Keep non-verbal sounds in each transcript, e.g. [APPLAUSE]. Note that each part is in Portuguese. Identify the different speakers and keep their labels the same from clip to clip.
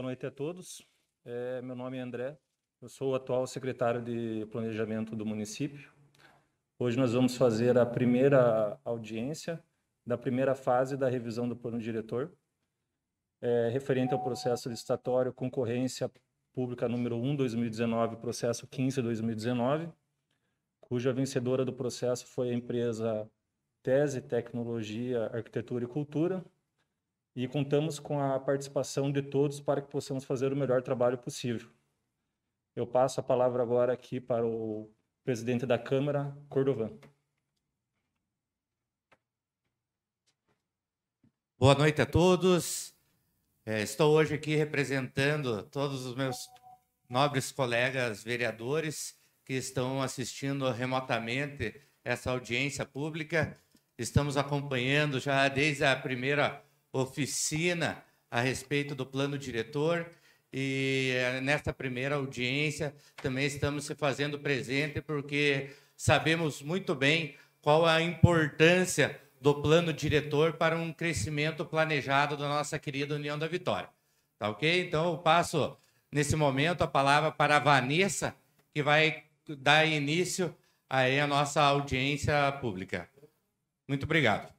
Speaker 1: boa noite a todos. É, meu nome é André, eu sou o atual secretário de Planejamento do município. Hoje nós vamos fazer a primeira audiência da primeira fase da revisão do plano diretor, é, referente ao processo licitatório concorrência pública número 1 2019, processo 15 2019, cuja vencedora do processo foi a empresa Tese Tecnologia, Arquitetura e Cultura, e contamos com a participação de todos para que possamos fazer o melhor trabalho possível. Eu passo a palavra agora aqui para o presidente da Câmara, Cordovan.
Speaker 2: Boa noite a todos. É, estou hoje aqui representando todos os meus nobres colegas vereadores que estão assistindo remotamente essa audiência pública. Estamos acompanhando já desde a primeira oficina a respeito do plano diretor. E eh, nesta primeira audiência também estamos se fazendo presente, porque sabemos muito bem qual a importância do plano diretor para um crescimento planejado da nossa querida União da Vitória. Tá ok? Então eu passo nesse momento a palavra para a Vanessa, que vai dar início aí à nossa audiência pública. Muito obrigado.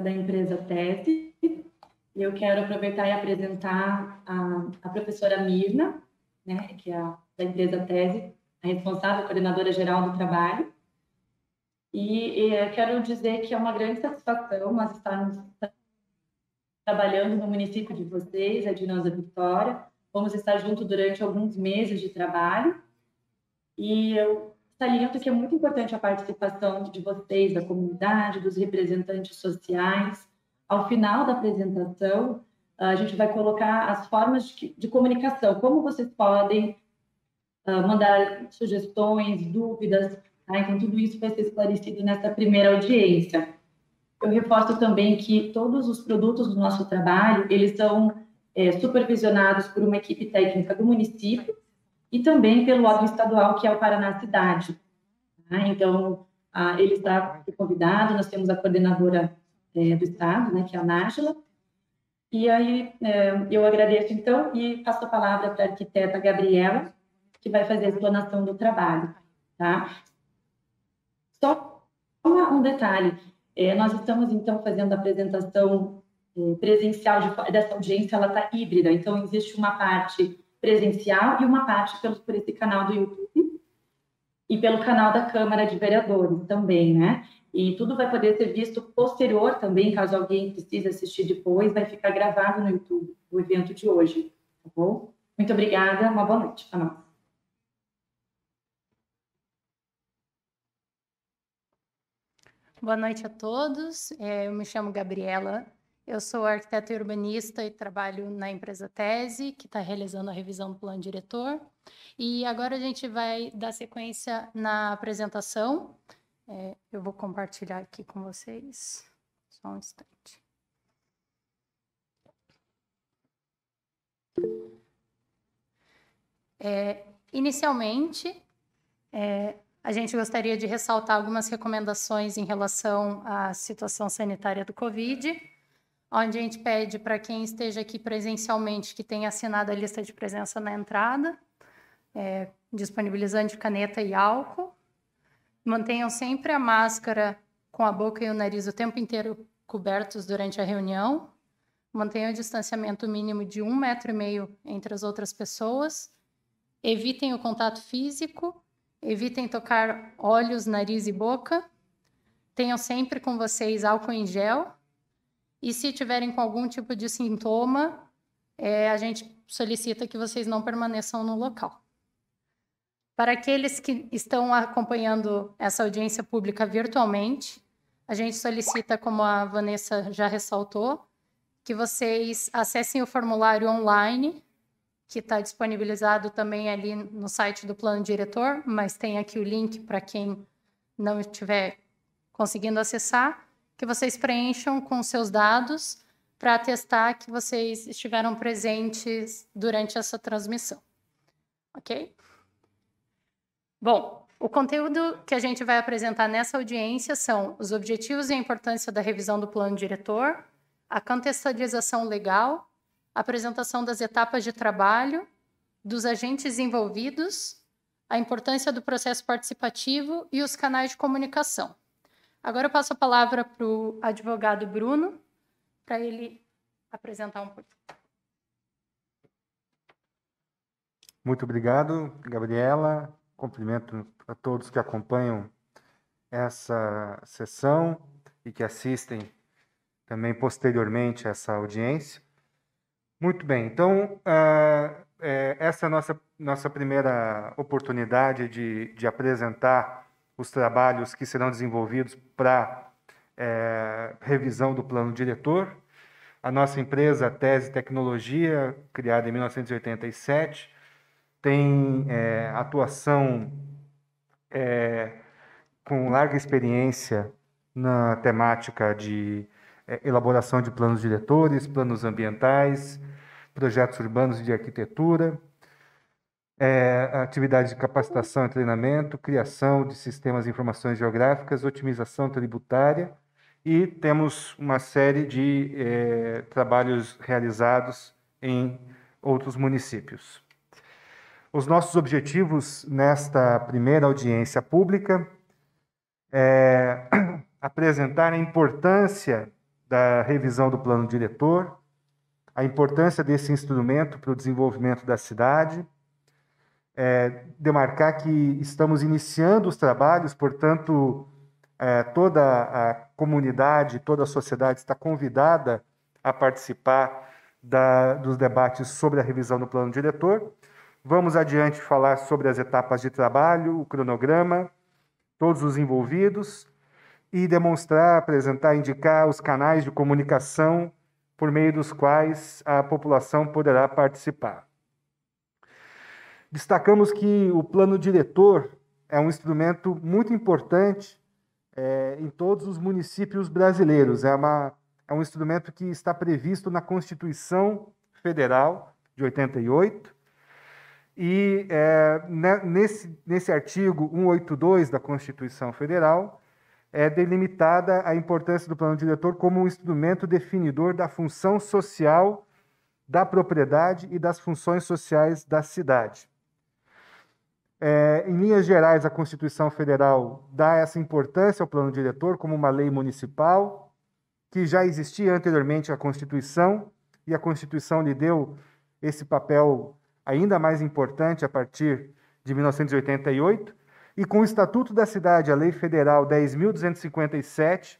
Speaker 3: da empresa Tese. Eu quero aproveitar e apresentar a, a professora Mirna, né, que é a, da empresa Tese, a responsável, a coordenadora geral do trabalho. E, e quero dizer que é uma grande satisfação nós estarmos trabalhando no município de vocês, a Dinosa Vitória. Vamos estar junto durante alguns meses de trabalho. E eu saliento que é muito importante a participação de vocês, da comunidade, dos representantes sociais. Ao final da apresentação, a gente vai colocar as formas de, de comunicação, como vocês podem ah, mandar sugestões, dúvidas, tá? então tudo isso vai ser esclarecido nessa primeira audiência. Eu reforço também que todos os produtos do nosso trabalho, eles são é, supervisionados por uma equipe técnica do município, e também pelo órgão estadual, que é o Paraná Cidade. Né? Então, a, ele está convidado, nós temos a coordenadora é, do Estado, né, que é a Nájila, e aí é, eu agradeço, então, e passo a palavra para a arquiteta Gabriela, que vai fazer a explanação do trabalho. Tá? Só uma, um detalhe, é, nós estamos, então, fazendo a apresentação é, presencial de, dessa audiência, ela está híbrida, então existe uma parte presencial e uma parte pelo, por esse canal do YouTube e pelo canal da Câmara de Vereadores também, né? E tudo vai poder ser visto posterior também, caso alguém precise assistir depois, vai ficar gravado no YouTube o evento de hoje, tá bom? Muito obrigada, uma boa noite para nós.
Speaker 4: Boa noite a todos. É, eu me chamo Gabriela eu sou arquiteta e urbanista e trabalho na empresa Tese, que está realizando a revisão do plano diretor. E agora a gente vai dar sequência na apresentação. É, eu vou compartilhar aqui com vocês. Só um instante. É, inicialmente, é, a gente gostaria de ressaltar algumas recomendações em relação à situação sanitária do Covid onde a gente pede para quem esteja aqui presencialmente que tenha assinado a lista de presença na entrada, é, disponibilizando caneta e álcool. Mantenham sempre a máscara com a boca e o nariz o tempo inteiro cobertos durante a reunião. Mantenham o distanciamento mínimo de um metro e meio entre as outras pessoas. Evitem o contato físico. Evitem tocar olhos, nariz e boca. Tenham sempre com vocês álcool em gel e se tiverem com algum tipo de sintoma, é, a gente solicita que vocês não permaneçam no local. Para aqueles que estão acompanhando essa audiência pública virtualmente, a gente solicita, como a Vanessa já ressaltou, que vocês acessem o formulário online, que está disponibilizado também ali no site do plano diretor, mas tem aqui o link para quem não estiver conseguindo acessar que vocês preencham com seus dados para atestar que vocês estiveram presentes durante essa transmissão. Ok? Bom, o conteúdo que a gente vai apresentar nessa audiência são os objetivos e a importância da revisão do plano diretor, a contextualização legal, a apresentação das etapas de trabalho, dos agentes envolvidos, a importância do processo participativo e os canais de comunicação. Agora eu passo a palavra para o advogado Bruno, para ele apresentar um pouco.
Speaker 2: Muito obrigado, Gabriela. Cumprimento a todos que acompanham essa sessão e que assistem também posteriormente essa audiência. Muito bem, então uh, é, essa é a nossa, nossa primeira oportunidade de, de apresentar os trabalhos que serão desenvolvidos para é, revisão do plano diretor. A nossa empresa, Tese Tecnologia, criada em 1987, tem é, atuação é, com larga experiência na temática de é, elaboração de planos diretores, planos ambientais, projetos urbanos de arquitetura, é, atividades de capacitação e treinamento, criação de sistemas de informações geográficas, otimização tributária e temos uma série de é, trabalhos realizados em outros municípios. Os nossos objetivos nesta primeira audiência pública é [CLEARS THROAT] apresentar a importância da revisão do plano diretor, a importância desse instrumento para o desenvolvimento da cidade é, demarcar que estamos iniciando os trabalhos, portanto, é, toda a comunidade, toda a sociedade está convidada a participar da, dos debates sobre a revisão do plano diretor. Vamos adiante falar sobre as etapas de trabalho, o cronograma, todos os envolvidos e demonstrar, apresentar, indicar os canais de comunicação por meio dos quais a população poderá participar. Destacamos que o plano diretor é um instrumento muito importante é, em todos os municípios brasileiros. É, uma, é um instrumento que está previsto na Constituição Federal de 88. E é, né, nesse, nesse artigo 182 da Constituição Federal, é delimitada a importância do plano diretor como um instrumento definidor da função social da propriedade e das funções sociais da cidade. É, em linhas gerais, a Constituição Federal dá essa importância ao plano diretor como uma lei municipal que já existia anteriormente à Constituição e a Constituição lhe deu esse papel ainda mais importante a partir de 1988 e com o Estatuto da Cidade, a Lei Federal 10.257,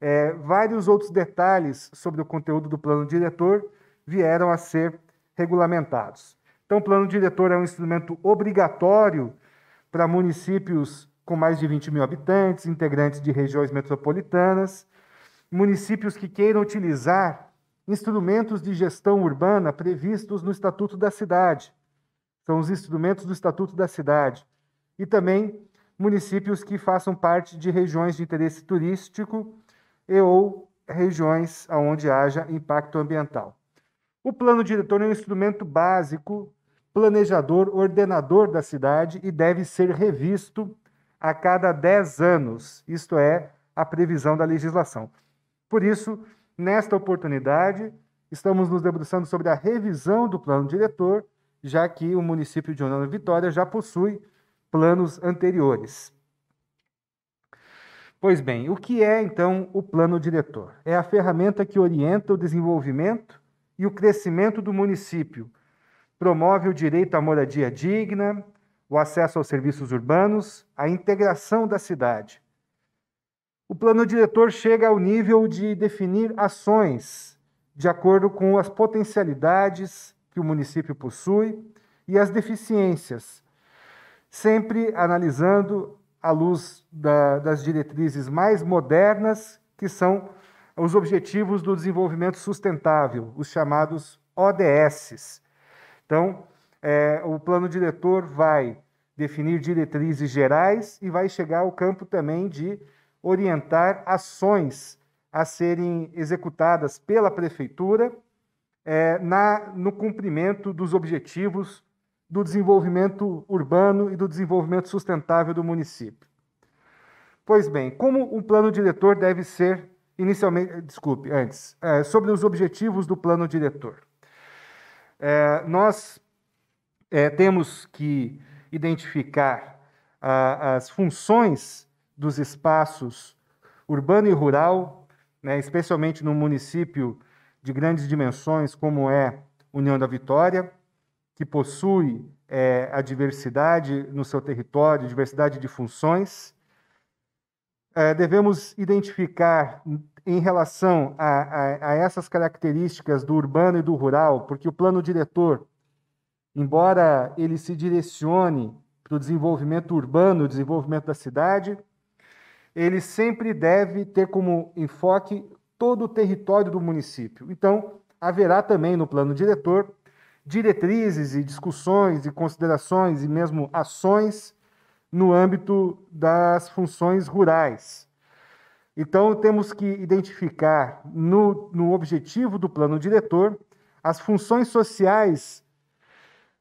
Speaker 2: é, vários outros detalhes sobre o conteúdo do plano diretor vieram a ser regulamentados. Então, o plano diretor é um instrumento obrigatório para municípios com mais de 20 mil habitantes, integrantes de regiões metropolitanas, municípios que queiram utilizar instrumentos de gestão urbana previstos no Estatuto da Cidade. São os instrumentos do Estatuto da Cidade. E também municípios que façam parte de regiões de interesse turístico e ou regiões onde haja impacto ambiental. O plano diretor é um instrumento básico planejador, ordenador da cidade e deve ser revisto a cada 10 anos, isto é, a previsão da legislação. Por isso, nesta oportunidade, estamos nos debruçando sobre a revisão do plano diretor, já que o município de Honório Vitória já possui planos anteriores. Pois bem, o que é então o plano diretor? É a ferramenta que orienta o desenvolvimento e o crescimento do município promove o direito à moradia digna, o acesso aos serviços urbanos, a integração da cidade. O plano diretor chega ao nível de definir ações de acordo com as potencialidades que o município possui e as deficiências, sempre analisando à luz da, das diretrizes mais modernas, que são os Objetivos do Desenvolvimento Sustentável, os chamados ODSs então, é, o plano diretor vai definir diretrizes gerais e vai chegar ao campo também de orientar ações a serem executadas pela prefeitura é, na, no cumprimento dos objetivos do desenvolvimento urbano e do desenvolvimento sustentável do município. Pois bem, como um plano diretor deve ser inicialmente, desculpe, antes, é, sobre os objetivos do plano diretor é, nós é, temos que identificar a, as funções dos espaços urbano e rural, né, especialmente no município de grandes dimensões como é União da Vitória, que possui é, a diversidade no seu território, diversidade de funções. É, devemos identificar em relação a, a, a essas características do urbano e do rural, porque o plano diretor, embora ele se direcione para o desenvolvimento urbano, o desenvolvimento da cidade, ele sempre deve ter como enfoque todo o território do município. Então, haverá também no plano diretor diretrizes e discussões e considerações e mesmo ações no âmbito das funções rurais. Então, temos que identificar no, no objetivo do plano diretor as funções sociais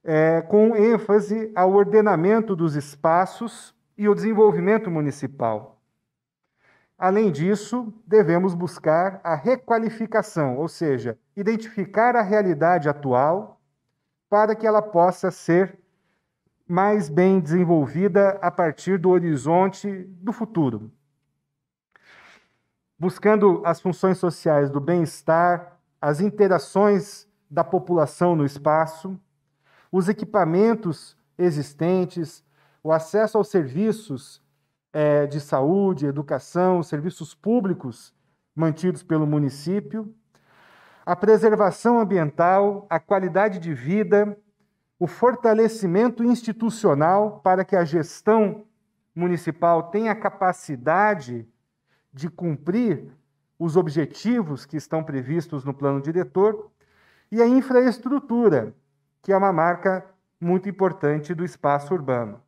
Speaker 2: é, com ênfase ao ordenamento dos espaços e o desenvolvimento municipal. Além disso, devemos buscar a requalificação, ou seja, identificar a realidade atual para que ela possa ser mais bem desenvolvida a partir do horizonte do futuro buscando as funções sociais do bem-estar, as interações da população no espaço, os equipamentos existentes, o acesso aos serviços é, de saúde, educação, serviços públicos mantidos pelo município, a preservação ambiental, a qualidade de vida, o fortalecimento institucional para que a gestão municipal tenha capacidade de cumprir os objetivos que estão previstos no plano diretor, e a infraestrutura, que é uma marca muito importante do espaço urbano.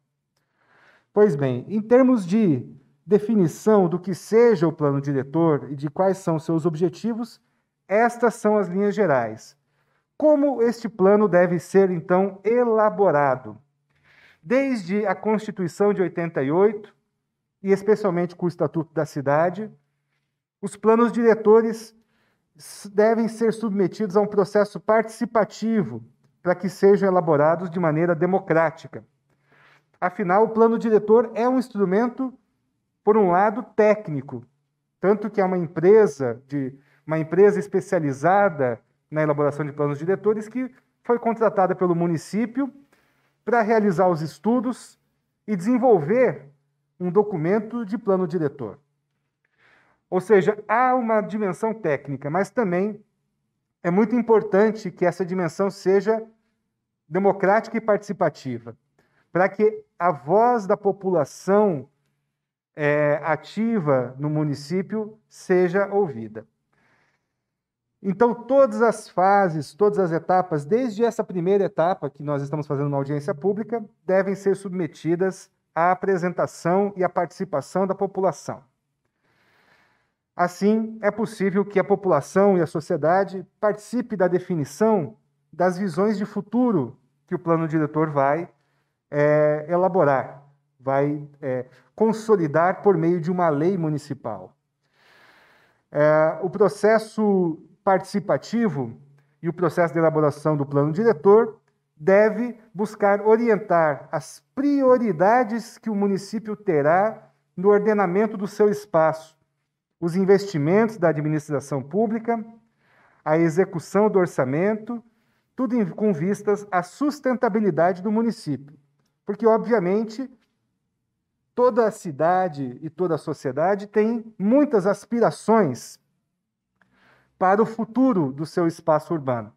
Speaker 2: Pois bem, em termos de definição do que seja o plano diretor e de quais são seus objetivos, estas são as linhas gerais. Como este plano deve ser, então, elaborado? Desde a Constituição de 88, e especialmente com o Estatuto da Cidade, os planos diretores devem ser submetidos a um processo participativo para que sejam elaborados de maneira democrática. Afinal, o plano diretor é um instrumento, por um lado, técnico, tanto que é uma empresa de uma empresa especializada na elaboração de planos diretores que foi contratada pelo município para realizar os estudos e desenvolver um documento de plano diretor. Ou seja, há uma dimensão técnica, mas também é muito importante que essa dimensão seja democrática e participativa, para que a voz da população é, ativa no município seja ouvida. Então, todas as fases, todas as etapas, desde essa primeira etapa que nós estamos fazendo na audiência pública, devem ser submetidas a apresentação e a participação da população. Assim, é possível que a população e a sociedade participe da definição das visões de futuro que o plano diretor vai é, elaborar, vai é, consolidar por meio de uma lei municipal. É, o processo participativo e o processo de elaboração do plano diretor deve buscar orientar as prioridades que o município terá no ordenamento do seu espaço, os investimentos da administração pública, a execução do orçamento, tudo com vistas à sustentabilidade do município. Porque, obviamente, toda a cidade e toda a sociedade tem muitas aspirações para o futuro do seu espaço urbano.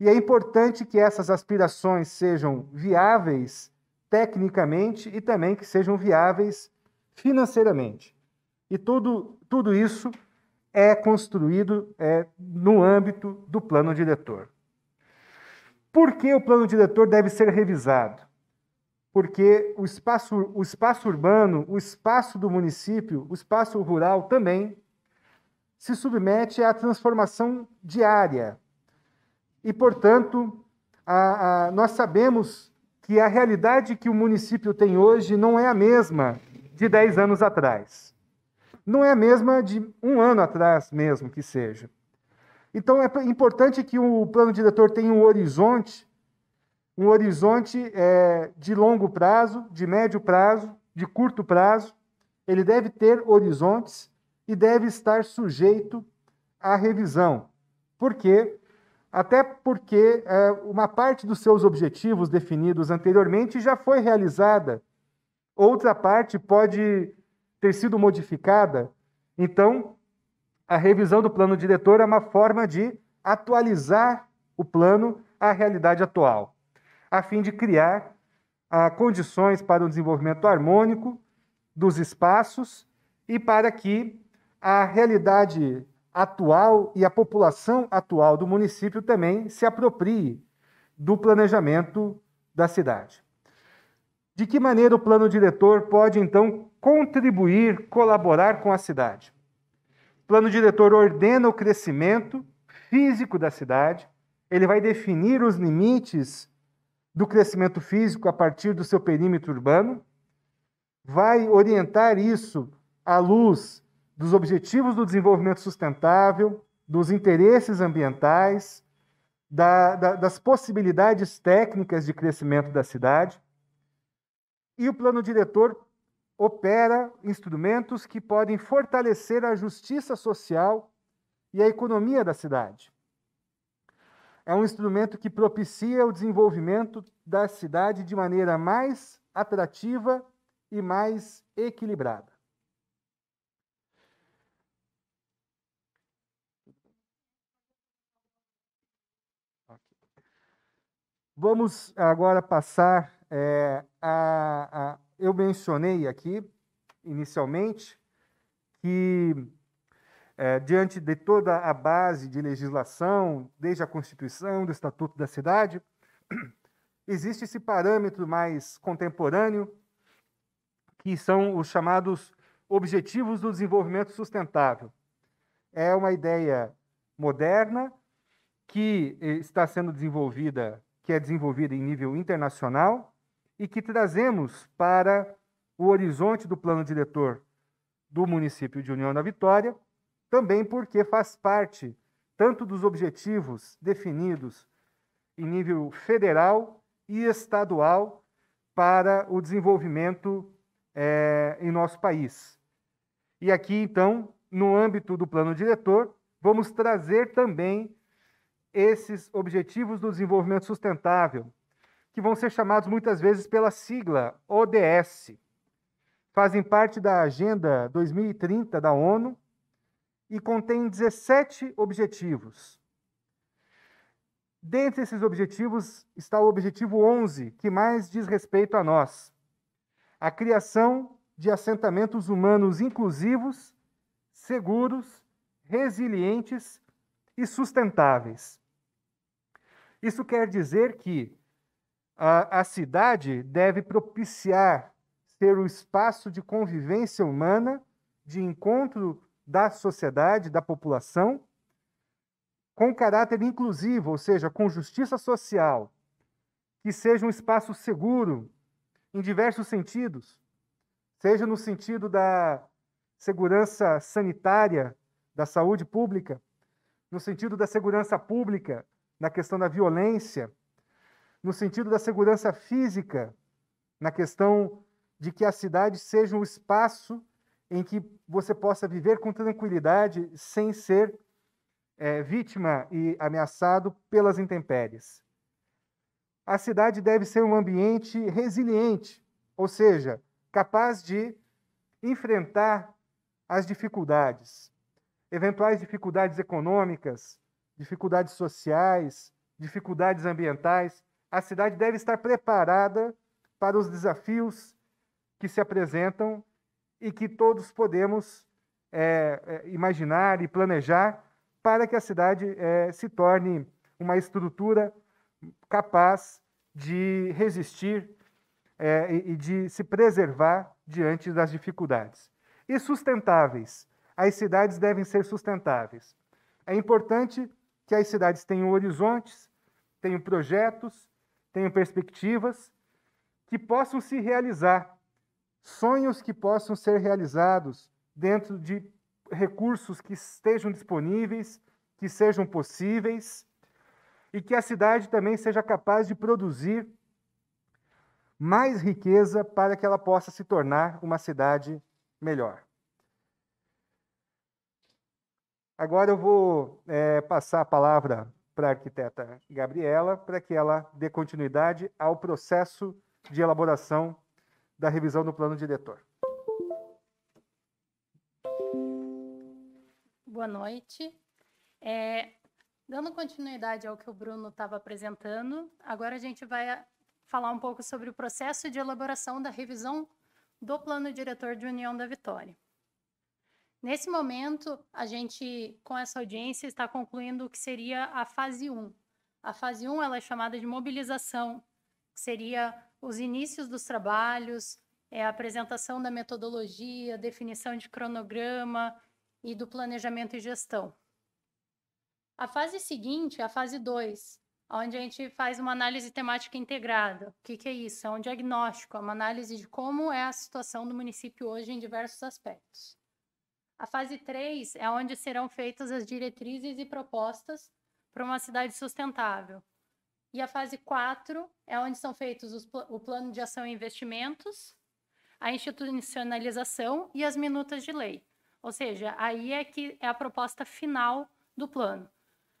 Speaker 2: E é importante que essas aspirações sejam viáveis tecnicamente e também que sejam viáveis financeiramente. E tudo, tudo isso é construído é, no âmbito do plano diretor. Por que o plano diretor deve ser revisado? Porque o espaço, o espaço urbano, o espaço do município, o espaço rural também se submete à transformação diária, e, portanto, a, a, nós sabemos que a realidade que o município tem hoje não é a mesma de 10 anos atrás. Não é a mesma de um ano atrás, mesmo que seja. Então, é importante que o plano diretor tenha um horizonte, um horizonte é, de longo prazo, de médio prazo, de curto prazo. Ele deve ter horizontes e deve estar sujeito à revisão, porque até porque é, uma parte dos seus objetivos definidos anteriormente já foi realizada, outra parte pode ter sido modificada. Então, a revisão do plano diretor é uma forma de atualizar o plano à realidade atual, a fim de criar ah, condições para o desenvolvimento harmônico dos espaços e para que a realidade atual e a população atual do município também se aproprie do planejamento da cidade. De que maneira o plano diretor pode então contribuir, colaborar com a cidade? O plano diretor ordena o crescimento físico da cidade, ele vai definir os limites do crescimento físico a partir do seu perímetro urbano, vai orientar isso à luz dos Objetivos do Desenvolvimento Sustentável, dos interesses ambientais, da, da, das possibilidades técnicas de crescimento da cidade. E o plano diretor opera instrumentos que podem fortalecer a justiça social e a economia da cidade. É um instrumento que propicia o desenvolvimento da cidade de maneira mais atrativa e mais equilibrada. Vamos agora passar é, a, a, Eu mencionei aqui, inicialmente, que é, diante de toda a base de legislação, desde a Constituição, do Estatuto da Cidade, [CLEARS THROAT] existe esse parâmetro mais contemporâneo, que são os chamados Objetivos do Desenvolvimento Sustentável. É uma ideia moderna que eh, está sendo desenvolvida que é desenvolvida em nível internacional e que trazemos para o horizonte do plano diretor do município de União da Vitória, também porque faz parte tanto dos objetivos definidos em nível federal e estadual para o desenvolvimento é, em nosso país. E aqui, então, no âmbito do plano diretor, vamos trazer também esses Objetivos do Desenvolvimento Sustentável, que vão ser chamados muitas vezes pela sigla ODS. Fazem parte da Agenda 2030 da ONU e contém 17 objetivos. Dentre esses objetivos está o objetivo 11, que mais diz respeito a nós: a criação de assentamentos humanos inclusivos, seguros, resilientes e sustentáveis. Isso quer dizer que a, a cidade deve propiciar ser o espaço de convivência humana, de encontro da sociedade, da população, com caráter inclusivo, ou seja, com justiça social, que seja um espaço seguro em diversos sentidos, seja no sentido da segurança sanitária, da saúde pública, no sentido da segurança pública, na questão da violência, no sentido da segurança física, na questão de que a cidade seja um espaço em que você possa viver com tranquilidade sem ser é, vítima e ameaçado pelas intempéries. A cidade deve ser um ambiente resiliente, ou seja, capaz de enfrentar as dificuldades, eventuais dificuldades econômicas, dificuldades sociais, dificuldades ambientais, a cidade deve estar preparada para os desafios que se apresentam e que todos podemos é, é imaginar e planejar para que a cidade é, se torne uma estrutura capaz de resistir é, e de se preservar diante das dificuldades. E sustentáveis as cidades devem ser sustentáveis. É importante que as cidades tenham horizontes, tenham projetos, tenham perspectivas que possam se realizar, sonhos que possam ser realizados dentro de recursos que estejam disponíveis, que sejam possíveis e que a cidade também seja capaz de produzir mais riqueza para que ela possa se tornar uma cidade melhor. Agora eu vou é, passar a palavra para a arquiteta Gabriela para que ela dê continuidade ao processo de elaboração da revisão do plano diretor.
Speaker 4: Boa noite. É, dando continuidade ao que o Bruno estava apresentando, agora a gente vai ah, falar um pouco sobre o processo de elaboração da revisão do plano diretor de União da Vitória. Nesse momento, a gente, com essa audiência, está concluindo o que seria a fase 1. A fase 1 ela é chamada de mobilização, que seria os inícios dos trabalhos, é a apresentação da metodologia, definição de cronograma e do planejamento e gestão. A fase seguinte é a fase 2, onde a gente faz uma análise temática integrada. O que, que é isso? É um diagnóstico, é uma análise de como é a situação do município hoje em diversos aspectos. A fase 3 é onde serão feitas as diretrizes e propostas para uma cidade sustentável. E a fase 4 é onde são feitos os, o plano de ação e investimentos, a institucionalização e as minutas de lei. Ou seja, aí é que é a proposta final do plano.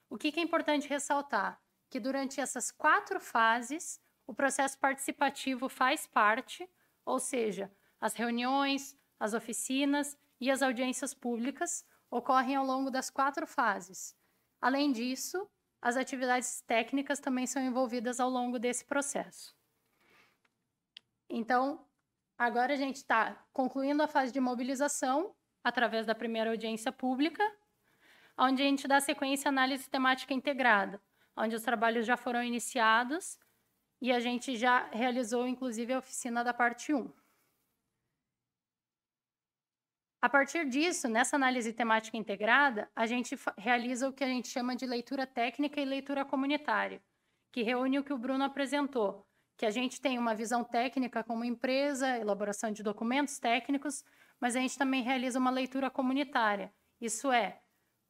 Speaker 4: O que, que é importante ressaltar? Que durante essas quatro fases, o processo participativo faz parte, ou seja, as reuniões, as oficinas e as audiências públicas ocorrem ao longo das quatro fases. Além disso, as atividades técnicas também são envolvidas ao longo desse processo. Então, agora a gente está concluindo a fase de mobilização através da primeira audiência pública, onde a gente dá sequência à análise temática integrada, onde os trabalhos já foram iniciados e a gente já realizou, inclusive, a oficina da parte 1. A partir disso, nessa análise temática integrada, a gente realiza o que a gente chama de leitura técnica e leitura comunitária, que reúne o que o Bruno apresentou, que a gente tem uma visão técnica como empresa, elaboração de documentos técnicos, mas a gente também realiza uma leitura comunitária. Isso é,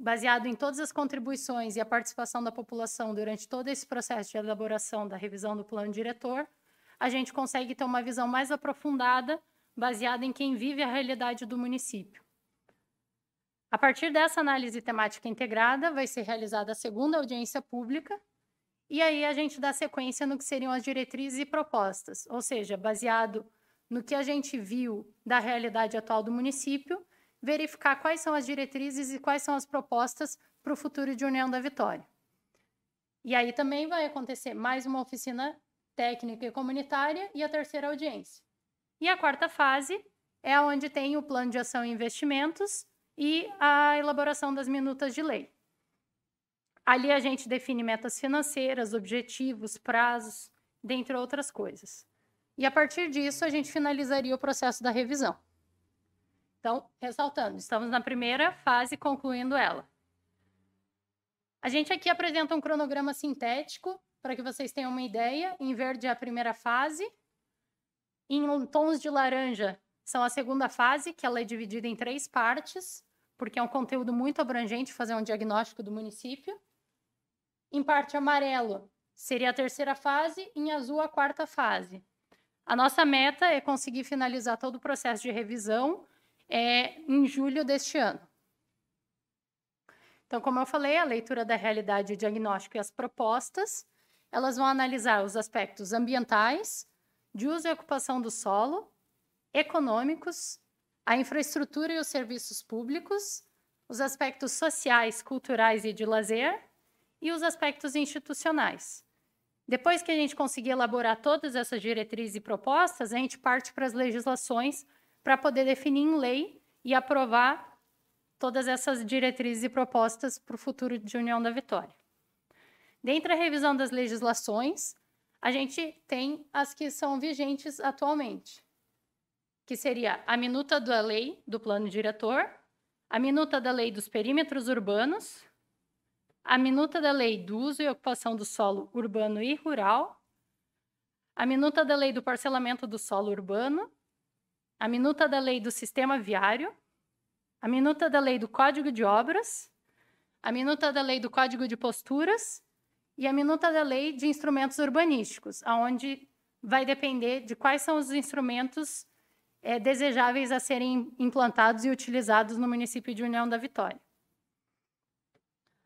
Speaker 4: baseado em todas as contribuições e a participação da população durante todo esse processo de elaboração da revisão do plano diretor, a gente consegue ter uma visão mais aprofundada baseada em quem vive a realidade do município. A partir dessa análise temática integrada, vai ser realizada a segunda audiência pública, e aí a gente dá sequência no que seriam as diretrizes e propostas, ou seja, baseado no que a gente viu da realidade atual do município, verificar quais são as diretrizes e quais são as propostas para o futuro de União da Vitória. E aí também vai acontecer mais uma oficina técnica e comunitária e a terceira audiência. E a quarta fase é onde tem o plano de ação e investimentos e a elaboração das minutas de lei. Ali a gente define metas financeiras, objetivos, prazos, dentre outras coisas. E a partir disso a gente finalizaria o processo da revisão. Então, ressaltando, estamos na primeira fase, concluindo ela. A gente aqui apresenta um cronograma sintético para que vocês tenham uma ideia. Em verde é a primeira fase, em tons de laranja são a segunda fase, que ela é dividida em três partes, porque é um conteúdo muito abrangente fazer um diagnóstico do município. Em parte amarelo seria a terceira fase, em azul a quarta fase. A nossa meta é conseguir finalizar todo o processo de revisão é, em julho deste ano. Então, como eu falei, a leitura da realidade, o diagnóstico e as propostas, elas vão analisar os aspectos ambientais, de uso e ocupação do solo, econômicos, a infraestrutura e os serviços públicos, os aspectos sociais, culturais e de lazer e os aspectos institucionais. Depois que a gente conseguir elaborar todas essas diretrizes e propostas, a gente parte para as legislações para poder definir em lei e aprovar todas essas diretrizes e propostas para o futuro de União da Vitória. Dentre a revisão das legislações, a gente tem as que são vigentes atualmente, que seria a minuta da lei do plano diretor, a minuta da lei dos perímetros urbanos, a minuta da lei do uso e ocupação do solo urbano e rural, a minuta da lei do parcelamento do solo urbano, a minuta da lei do sistema viário, a minuta da lei do código de obras, a minuta da lei do código de posturas e a minuta da lei de instrumentos urbanísticos, aonde vai depender de quais são os instrumentos é, desejáveis a serem implantados e utilizados no município de União da Vitória.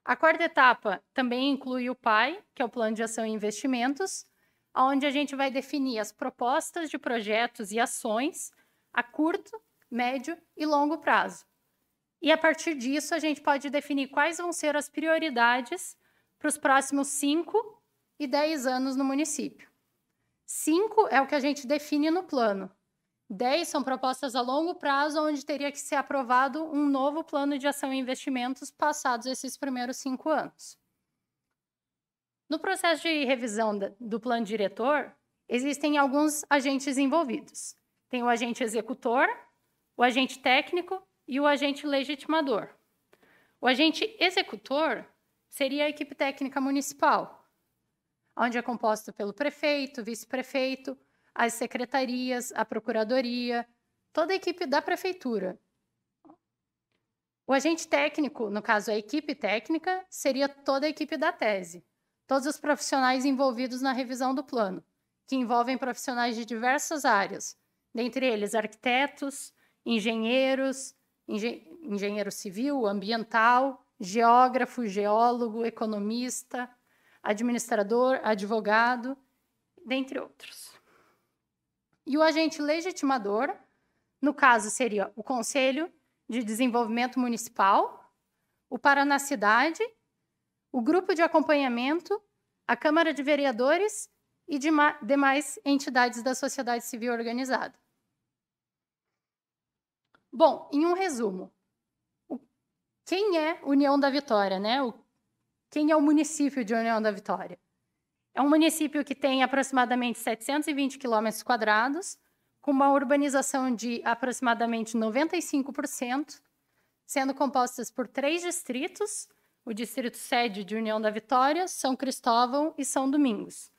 Speaker 4: A quarta etapa também inclui o PAI, que é o Plano de Ação e Investimentos, onde a gente vai definir as propostas de projetos e ações a curto, médio e longo prazo. E a partir disso, a gente pode definir quais vão ser as prioridades para os próximos 5 e 10 anos no município. 5 é o que a gente define no plano. 10 são propostas a longo prazo, onde teria que ser aprovado um novo plano de ação e investimentos passados esses primeiros cinco anos. No processo de revisão do plano diretor, existem alguns agentes envolvidos. Tem o agente executor, o agente técnico e o agente legitimador. O agente executor seria a equipe técnica municipal, onde é composto pelo prefeito, vice-prefeito, as secretarias, a procuradoria, toda a equipe da prefeitura. O agente técnico, no caso a equipe técnica, seria toda a equipe da tese, todos os profissionais envolvidos na revisão do plano, que envolvem profissionais de diversas áreas, dentre eles arquitetos, engenheiros, engen engenheiro civil, ambiental, geógrafo, geólogo, economista, administrador, advogado, dentre outros. E o agente legitimador, no caso, seria o Conselho de Desenvolvimento Municipal, o Paraná Cidade, o Grupo de Acompanhamento, a Câmara de Vereadores e de demais entidades da sociedade civil organizada. Bom, em um resumo, quem é União da Vitória, né? O, quem é o município de União da Vitória? É um município que tem aproximadamente 720 quilômetros quadrados, com uma urbanização de aproximadamente 95%, sendo compostas por três distritos, o distrito sede de União da Vitória, São Cristóvão e São Domingos.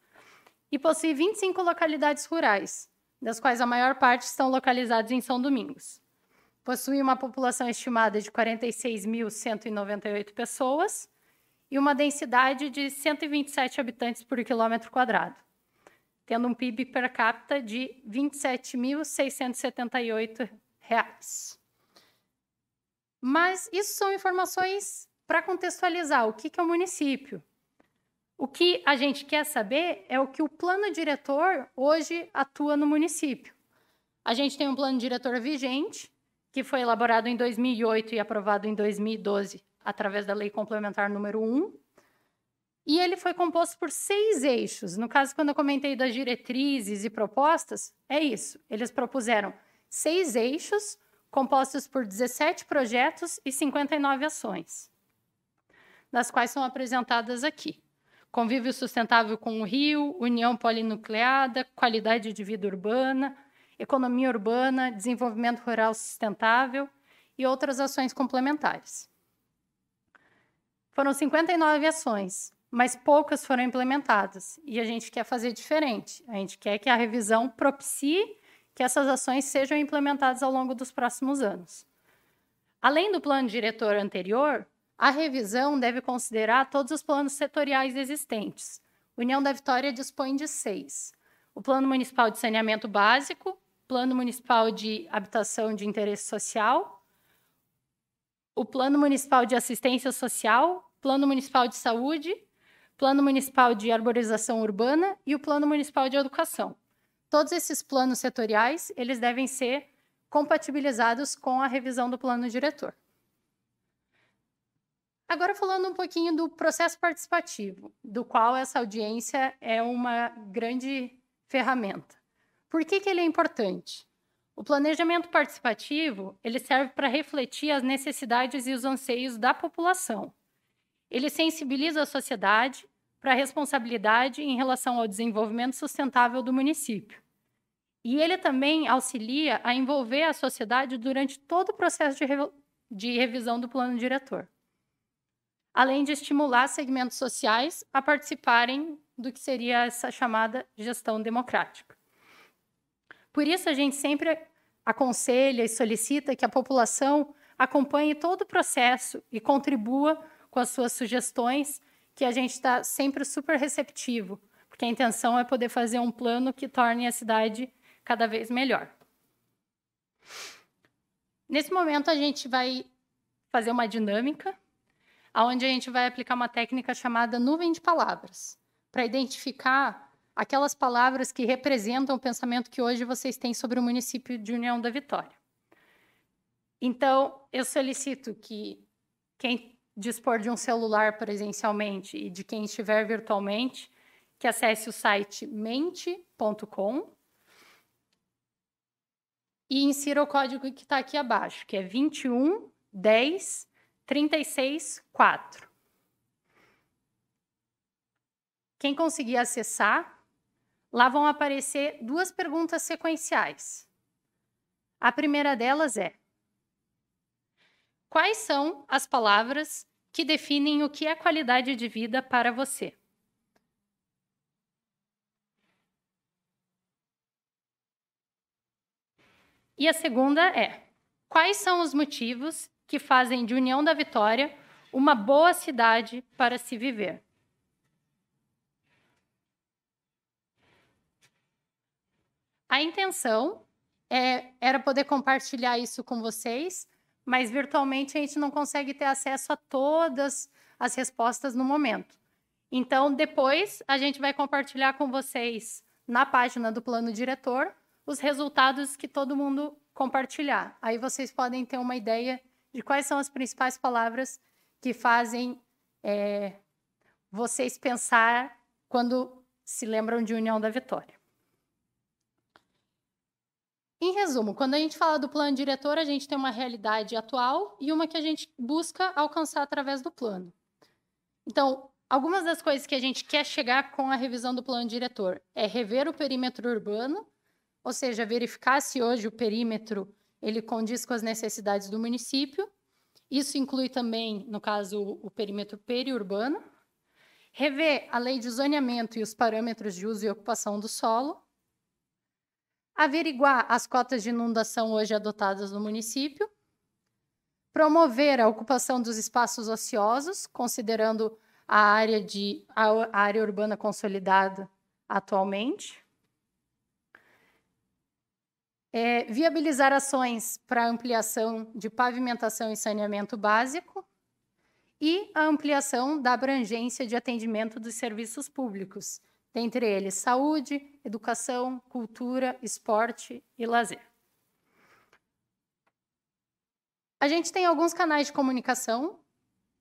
Speaker 4: E possui 25 localidades rurais, das quais a maior parte estão localizadas em São Domingos possui uma população estimada de 46.198 pessoas e uma densidade de 127 habitantes por quilômetro quadrado, tendo um PIB per capita de 27.678 reais. Mas isso são informações para contextualizar o que, é o município. O que a gente quer saber é o que o plano diretor hoje atua no município. A gente tem um plano diretor vigente, que foi elaborado em 2008 e aprovado em 2012 através da Lei Complementar número 1. E ele foi composto por seis eixos. No caso, quando eu comentei das diretrizes e propostas, é isso. Eles propuseram seis eixos, compostos por 17 projetos e 59 ações, das quais são apresentadas aqui. Convívio sustentável com o rio, união polinucleada, qualidade de vida urbana, economia urbana, desenvolvimento rural sustentável e outras ações complementares. Foram 59 ações, mas poucas foram implementadas, e a gente quer fazer diferente. A gente quer que a revisão propicie que essas ações sejam implementadas ao longo dos próximos anos. Além do plano diretor anterior, a revisão deve considerar todos os planos setoriais existentes. União da Vitória dispõe de seis: o Plano Municipal de Saneamento Básico, Plano Municipal de Habitação de Interesse Social, o Plano Municipal de Assistência Social, Plano Municipal de Saúde, Plano Municipal de Arborização Urbana e o Plano Municipal de Educação. Todos esses planos setoriais, eles devem ser compatibilizados com a revisão do plano diretor. Agora falando um pouquinho do processo participativo, do qual essa audiência é uma grande ferramenta. Por que, que ele é importante? O planejamento participativo ele serve para refletir as necessidades e os anseios da população. Ele sensibiliza a sociedade para a responsabilidade em relação ao desenvolvimento sustentável do município. E ele também auxilia a envolver a sociedade durante todo o processo de, re... de revisão do plano diretor, além de estimular segmentos sociais a participarem do que seria essa chamada gestão democrática. Por isso, a gente sempre aconselha e solicita que a população acompanhe todo o processo e contribua com as suas sugestões, que a gente está sempre super receptivo, porque a intenção é poder fazer um plano que torne a cidade cada vez melhor. Nesse momento, a gente vai fazer uma dinâmica, onde a gente vai aplicar uma técnica chamada nuvem de palavras, para identificar aquelas palavras que representam o pensamento que hoje vocês têm sobre o município de União da Vitória. Então, eu solicito que quem dispor de um celular presencialmente e de quem estiver virtualmente, que acesse o site mente.com e insira o código que está aqui abaixo, que é 21 10 36 4. Quem conseguir acessar Lá vão aparecer duas perguntas sequenciais. A primeira delas é: Quais são as palavras que definem o que é qualidade de vida para você? E a segunda é: quais são os motivos que fazem de União da Vitória uma boa cidade para se viver? A intenção é, era poder compartilhar isso com vocês, mas virtualmente a gente não consegue ter acesso a todas as respostas no momento. Então, depois a gente vai compartilhar com vocês na página do plano diretor os resultados que todo mundo compartilhar. Aí vocês podem ter uma ideia de quais são as principais palavras que fazem é, vocês pensar quando se lembram de União da Vitória. Em resumo, quando a gente fala do plano diretor, a gente tem uma realidade atual e uma que a gente busca alcançar através do plano. Então, algumas das coisas que a gente quer chegar com a revisão do plano diretor é rever o perímetro urbano, ou seja, verificar se hoje o perímetro ele condiz com as necessidades do município. Isso inclui também, no caso, o perímetro periurbano. Rever a lei de zoneamento e os parâmetros de uso e ocupação do solo averiguar as cotas de inundação hoje adotadas no município, promover a ocupação dos espaços ociosos, considerando a área, de, a área urbana consolidada atualmente. É, viabilizar ações para ampliação de pavimentação e saneamento básico e a ampliação da abrangência de atendimento dos serviços públicos, dentre eles saúde, educação, cultura, esporte e lazer. A gente tem alguns canais de comunicação,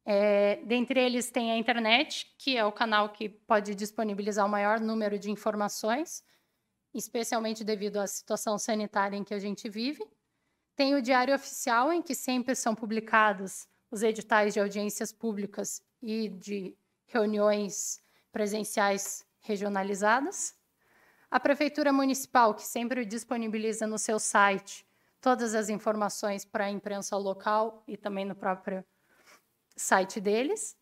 Speaker 4: é, dentre eles tem a internet, que é o canal que pode disponibilizar o maior número de informações, especialmente devido à situação sanitária em que a gente vive. Tem o diário oficial, em que sempre são publicados os editais de audiências públicas e de reuniões presenciais regionalizadas. A Prefeitura Municipal, que sempre disponibiliza no seu site todas as informações para a imprensa local e também no próprio site deles.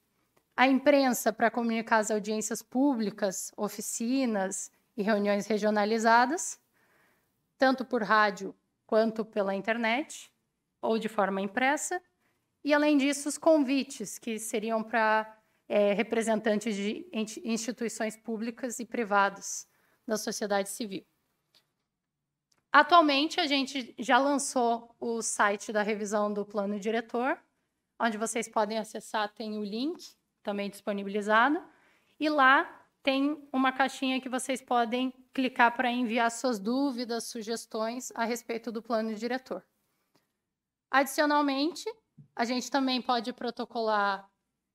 Speaker 4: A imprensa, para comunicar as audiências públicas, oficinas e reuniões regionalizadas, tanto por rádio quanto pela internet, ou de forma impressa. E, além disso, os convites, que seriam para é, representantes de instituições públicas e privadas da sociedade civil. Atualmente, a gente já lançou o site da revisão do plano diretor, onde vocês podem acessar, tem o link também disponibilizado. E lá tem uma caixinha que vocês podem clicar para enviar suas dúvidas, sugestões a respeito do plano diretor. Adicionalmente, a gente também pode protocolar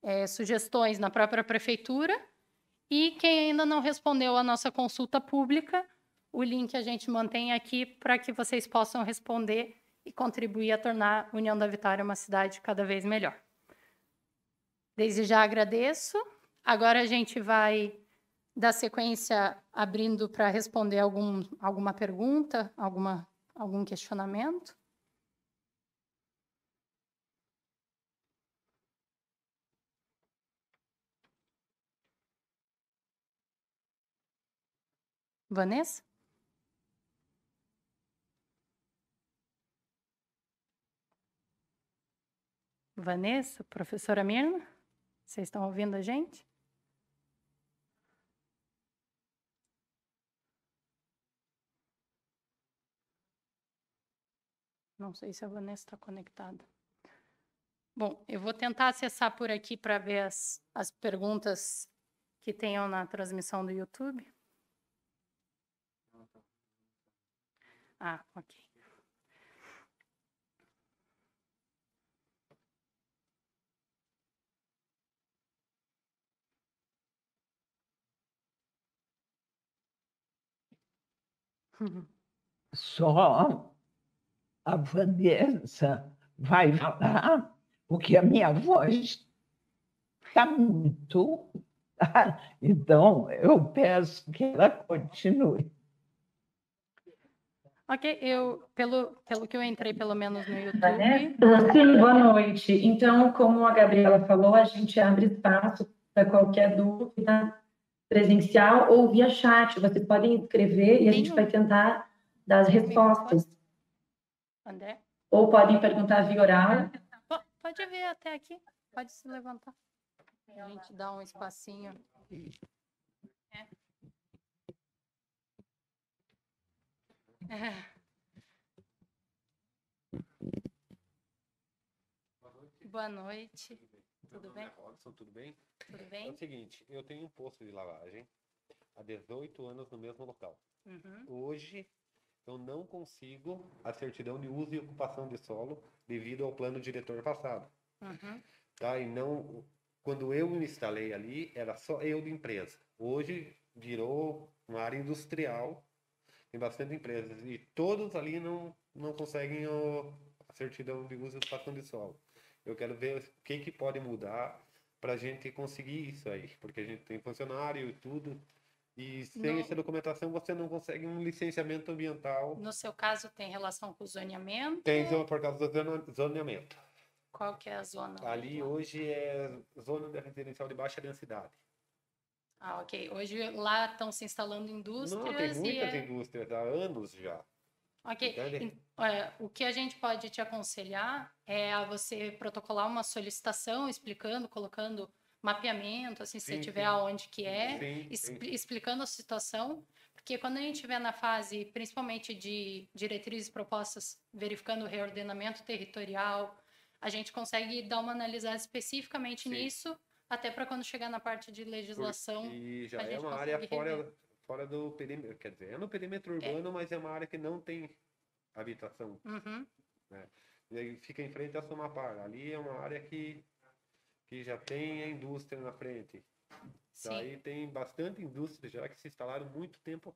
Speaker 4: é, sugestões na própria prefeitura. E quem ainda não respondeu a nossa consulta pública, o link a gente mantém aqui para que vocês possam responder e contribuir a tornar União da Vitória uma cidade cada vez melhor. Desde já agradeço. Agora a gente vai dar sequência abrindo para responder algum, alguma pergunta, alguma, algum questionamento. Vanessa? Vanessa, professora Mirna, vocês estão ouvindo a gente? Não sei se a Vanessa está conectada. Bom, eu vou tentar acessar por aqui para ver as, as perguntas que tenham na transmissão do YouTube. Ah, ok.
Speaker 3: Só a Vanessa vai falar, porque a minha voz está muito. Então, eu peço que ela continue.
Speaker 4: Ok, eu, pelo, pelo que eu entrei, pelo menos no YouTube.
Speaker 3: Sim, boa noite. Então, como a Gabriela falou, a gente abre espaço para qualquer dúvida presencial ou via chat. Vocês podem escrever e a gente vai tentar dar as respostas. André? Ou podem perguntar via oral.
Speaker 4: Pode vir até aqui, pode se levantar. A gente dá um espacinho. É. Boa noite.
Speaker 3: Tudo bem? É
Speaker 5: Robson, tudo bem? Tudo bem? É o seguinte, eu tenho um posto de lavagem há 18 anos no mesmo local. Uhum. Hoje eu não consigo a certidão de uso e ocupação de solo devido ao plano diretor passado. Uhum. Tá? E não, quando eu me instalei ali, era só eu de empresa. Hoje virou uma área industrial tem bastante empresas. E todos ali não, não conseguem o, a certidão de uso do cartão de solo. Eu quero ver o que, que pode mudar para a gente conseguir isso aí. Porque a gente tem funcionário e tudo. E sem essa documentação você não consegue um licenciamento ambiental. No
Speaker 4: seu caso, tem relação com o zoneamento? Tem
Speaker 5: por causa do zoneamento.
Speaker 4: Qual que é a zona? Ali
Speaker 5: hoje é zona residencial de baixa densidade.
Speaker 4: Ah, ok. Hoje lá estão se instalando indústrias. Não, tem muitas é...
Speaker 5: indústrias, há anos já.
Speaker 4: Ok. Então, é o que a gente pode te aconselhar é a você protocolar uma solicitação explicando, colocando mapeamento, assim, sim, se você tiver aonde que é, sim, explicando a situação, porque quando a gente estiver na fase, principalmente de diretrizes propostas, verificando o reordenamento territorial, a gente consegue dar uma analisada especificamente nisso até para quando chegar na parte de legislação.
Speaker 5: E já é uma área fora, fora do perímetro, quer dizer, é no perímetro é. urbano, é. mas é uma área que não tem habitação. Uhum. Né? E aí fica em frente à Somapar. Ali é uma área que, que já tem a indústria na frente. Sim. Daí tem bastante indústria já que se instalaram muito tempo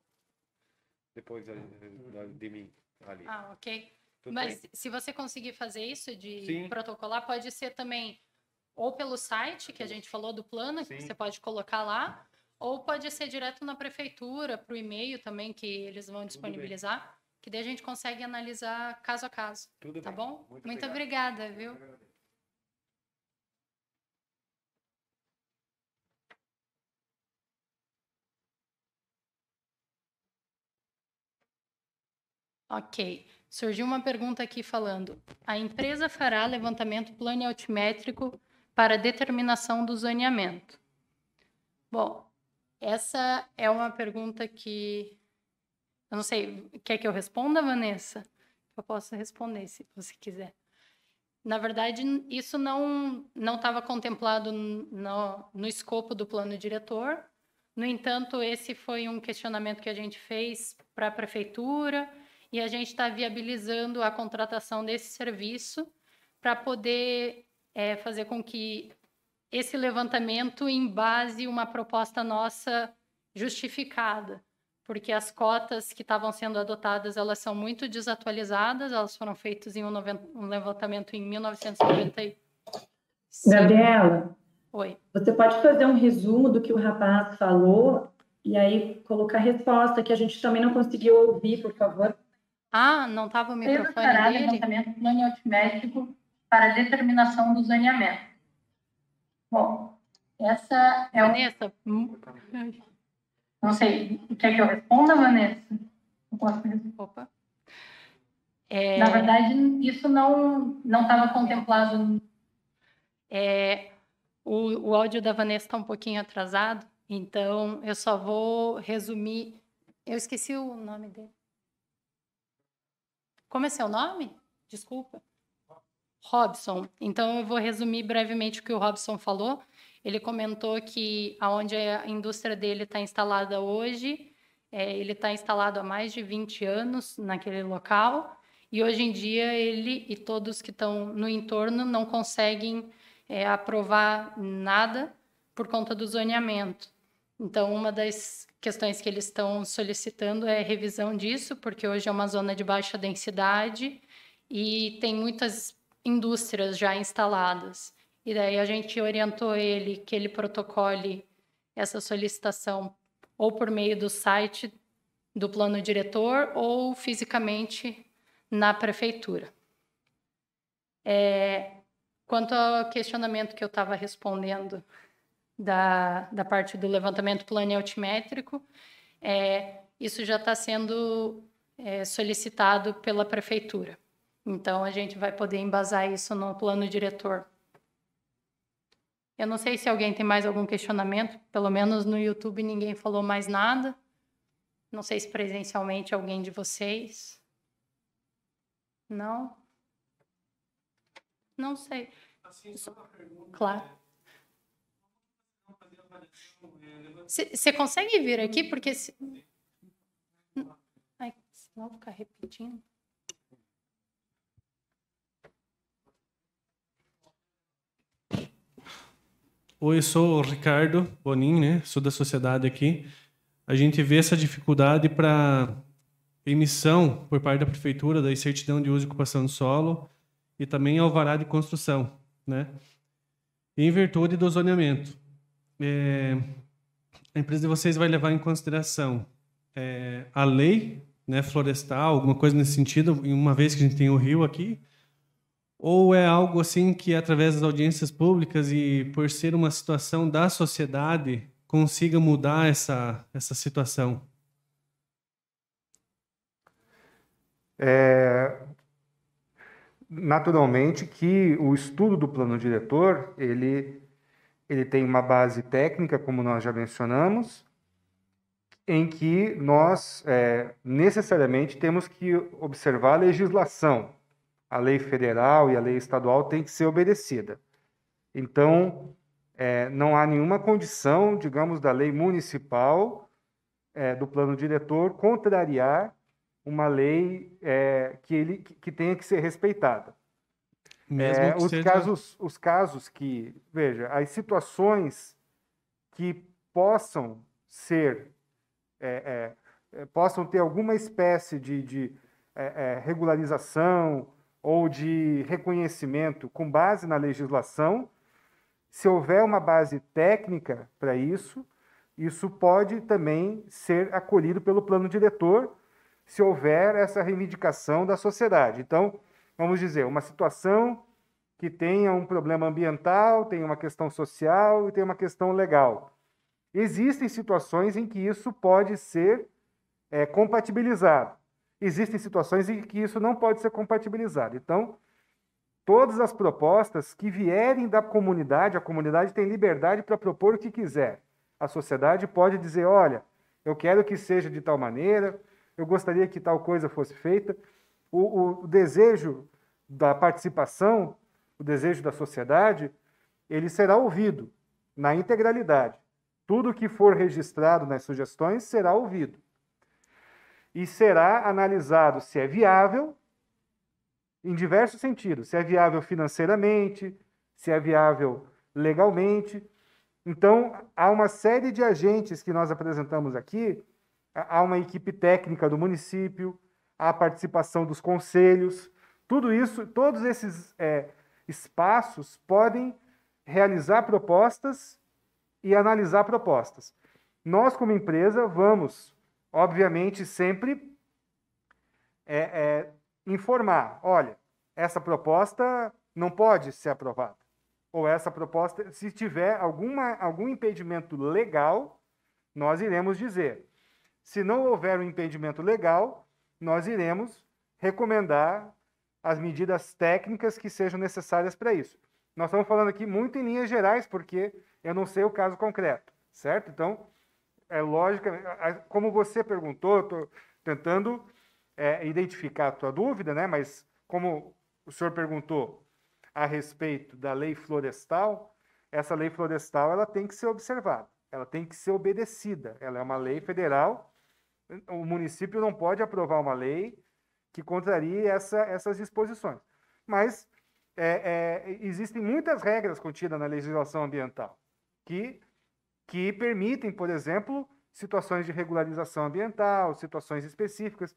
Speaker 5: depois da, da, de mim ali. Ah,
Speaker 4: ok. Tudo mas bem? se você conseguir fazer isso de Sim. protocolar, pode ser também ou pelo site que a gente falou do plano, Sim. que você pode colocar lá, ou pode ser direto na prefeitura, para o e-mail também, que eles vão disponibilizar, que daí a gente consegue analisar caso a caso.
Speaker 3: Tudo tá bem. bom? Muito, Muito obrigada,
Speaker 4: viu? Ok. Surgiu uma pergunta aqui falando: a empresa fará levantamento plano altimétrico para determinação do zoneamento? Bom, essa é uma pergunta que eu não sei, quer que eu responda, Vanessa? Eu posso responder se você quiser. Na verdade, isso não não estava contemplado no, no escopo do plano diretor. No entanto, esse foi um questionamento que a gente fez para a prefeitura e a gente está viabilizando a contratação desse serviço para poder é fazer com que esse levantamento em base uma proposta nossa justificada, porque as cotas que estavam sendo adotadas elas são muito desatualizadas, elas foram feitas em um, noventa, um levantamento em 1990. Gabriela,
Speaker 3: Oi. você pode fazer um resumo do que o rapaz falou e aí colocar a resposta que a gente também não conseguiu ouvir, por favor. Ah, não
Speaker 4: estava o microfone dele? levantamento plano altimétrico para determinação do zoneamento. Bom, essa é. Vanessa. Não sei, quer que eu responda, Vanessa? Não posso responder. Opa. É... Na verdade, isso não não estava contemplado. É, o, o áudio da Vanessa está um pouquinho atrasado, então eu só vou resumir. Eu esqueci o nome dele. Como é seu nome? Desculpa. Robson. Então eu vou resumir brevemente o que o Robson falou. Ele comentou que aonde a indústria dele está instalada hoje, é, ele está instalado há mais de 20 anos naquele local e hoje em dia ele e todos que estão no entorno não conseguem é, aprovar nada por conta do zoneamento. Então, uma das questões que eles estão solicitando é revisão disso, porque hoje é uma zona de baixa densidade e tem muitas indústrias já instaladas. E daí a gente orientou ele que ele protocole essa solicitação ou por meio do site do plano diretor ou fisicamente na prefeitura. É, quanto ao questionamento que eu estava respondendo da, da parte do levantamento planealtimétrico, é, isso já está sendo é, solicitado pela prefeitura. Então, a gente vai poder embasar isso no plano diretor. Eu não sei se alguém tem mais algum questionamento, pelo menos no YouTube ninguém falou mais nada. Não sei se presencialmente alguém de vocês. Não? Não sei. Assim, pergunta. Claro. Você é, consegue vir aqui? Porque. Se... Ai, senão ficar repetindo.
Speaker 1: Oi, sou o Ricardo Bonin, né? Sou da sociedade aqui. A gente vê essa dificuldade para emissão por parte da prefeitura da certidão de uso e ocupação do solo e também alvará de construção, né? Em virtude do zoneamento. É, a empresa de vocês vai levar em consideração é, a lei né, florestal, alguma coisa nesse sentido, uma vez que a gente tem o rio aqui, ou é algo assim que, através das audiências públicas e por ser uma situação da sociedade, consiga mudar essa, essa situação?
Speaker 2: É, naturalmente que o estudo do plano diretor ele, ele tem uma base técnica, como nós já mencionamos, em que nós é, necessariamente temos que observar a legislação a lei federal e a lei estadual tem que ser obedecida. Então, é, não há nenhuma condição, digamos, da lei municipal, é, do plano diretor, contrariar uma lei é, que, ele, que tenha que ser respeitada. Mesmo é, que os, seja... casos, os casos que, veja, as situações que possam ser, é, é, possam ter alguma espécie de, de regularização, ou de reconhecimento com base na legislação. Se houver uma base técnica para isso, isso pode também ser acolhido pelo plano diretor, se houver essa reivindicação da sociedade. Então, vamos dizer, uma situação que tenha um problema ambiental, tem uma questão social e tem uma questão legal. Existem situações em que isso pode ser é, compatibilizado existem situações em que isso não pode ser compatibilizado. Então, todas as propostas que vierem da comunidade, a comunidade tem liberdade para propor o que quiser. A sociedade pode dizer: olha, eu quero que seja de tal maneira, eu gostaria que tal coisa fosse feita. O, o desejo da participação, o desejo da sociedade, ele será ouvido na integralidade. Tudo que for registrado nas sugestões será ouvido e será analisado se é viável em diversos sentidos, se é viável financeiramente, se é viável legalmente. Então, há uma série de agentes que nós apresentamos aqui, há uma equipe técnica do município, há a participação dos conselhos, tudo isso, todos esses é, espaços podem realizar propostas e analisar propostas. Nós, como empresa, vamos Obviamente, sempre é, é, informar: olha, essa proposta não pode ser aprovada. Ou essa proposta, se tiver alguma, algum impedimento legal, nós iremos dizer. Se não houver um impedimento legal, nós iremos recomendar as medidas técnicas que sejam necessárias para isso. Nós estamos falando aqui muito em linhas gerais, porque eu não sei o caso concreto, certo? Então, é lógica. Como você perguntou, estou tentando é, identificar a tua dúvida, né? Mas como o senhor perguntou a respeito da lei florestal, essa lei florestal ela tem que ser observada, ela tem que ser obedecida. Ela é uma lei federal. O município não pode aprovar uma lei que contraria essa, essas disposições. Mas é, é, existem muitas regras contidas na legislação ambiental que que permitem, por exemplo, situações de regularização ambiental, situações específicas.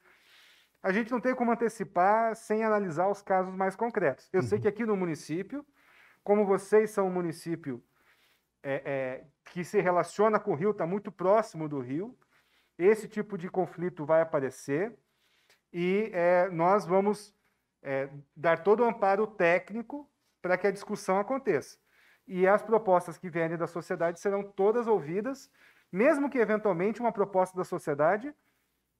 Speaker 2: A gente não tem como antecipar sem analisar os casos mais concretos. Eu uhum. sei que aqui no município, como vocês são um município é, é, que se relaciona com o rio, está muito próximo do rio, esse tipo de conflito vai aparecer e é, nós vamos é, dar todo o amparo técnico para que a discussão aconteça e as propostas que vierem da sociedade serão todas ouvidas, mesmo que eventualmente uma proposta da sociedade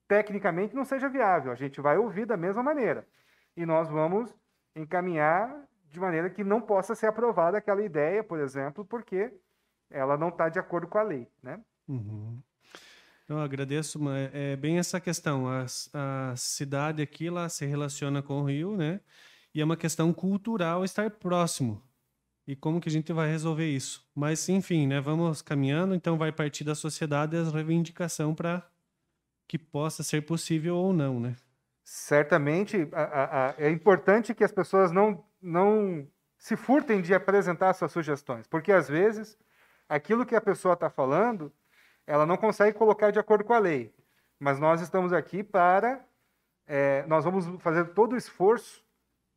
Speaker 2: tecnicamente não seja viável. A gente vai ouvir da mesma maneira e nós vamos encaminhar de maneira que não possa ser aprovada aquela ideia, por exemplo, porque ela não está de acordo com a lei, né?
Speaker 3: Uhum.
Speaker 1: Então, eu agradeço, mas é bem essa questão. A, a cidade aqui lá se relaciona com o rio, né? E é uma questão cultural estar próximo e como que a gente vai resolver isso. Mas, enfim, né, vamos caminhando, então vai partir da sociedade as reivindicação para que possa ser possível ou não, né?
Speaker 2: Certamente, a, a, a, é importante que as pessoas não, não se furtem de apresentar suas sugestões, porque às vezes aquilo que a pessoa está falando, ela não consegue colocar de acordo com a lei. Mas nós estamos aqui para. É, nós vamos fazer todo o esforço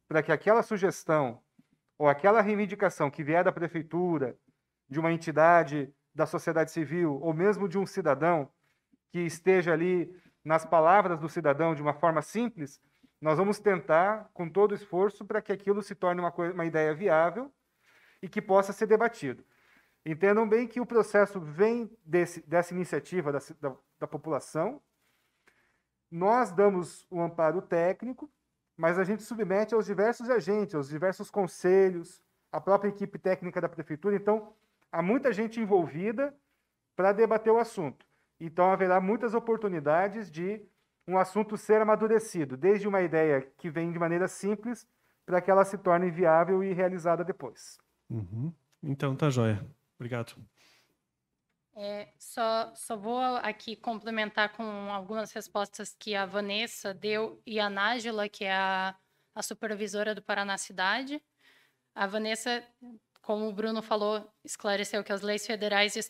Speaker 2: para que aquela sugestão ou aquela reivindicação que vier da prefeitura, de uma entidade da sociedade civil, ou mesmo de um cidadão que esteja ali nas palavras do cidadão de uma forma simples, nós vamos tentar, com todo o esforço, para que aquilo se torne uma, coisa, uma ideia viável e que possa ser debatido. Entendam bem que o processo vem desse, dessa iniciativa da, da, da população. Nós damos o um amparo técnico, mas a gente submete aos diversos agentes, aos diversos conselhos, a própria equipe técnica da prefeitura. Então, há muita gente envolvida para debater o assunto. Então, haverá muitas oportunidades de um assunto ser amadurecido, desde uma ideia que vem de maneira simples para que ela se torne viável e realizada depois.
Speaker 1: Uhum. Então, tá joia. Obrigado.
Speaker 4: É, só, só vou aqui complementar com algumas respostas que a Vanessa deu e a Nájila, que é a, a supervisora do Paraná Cidade. A Vanessa, como o Bruno falou, esclareceu que as leis federais e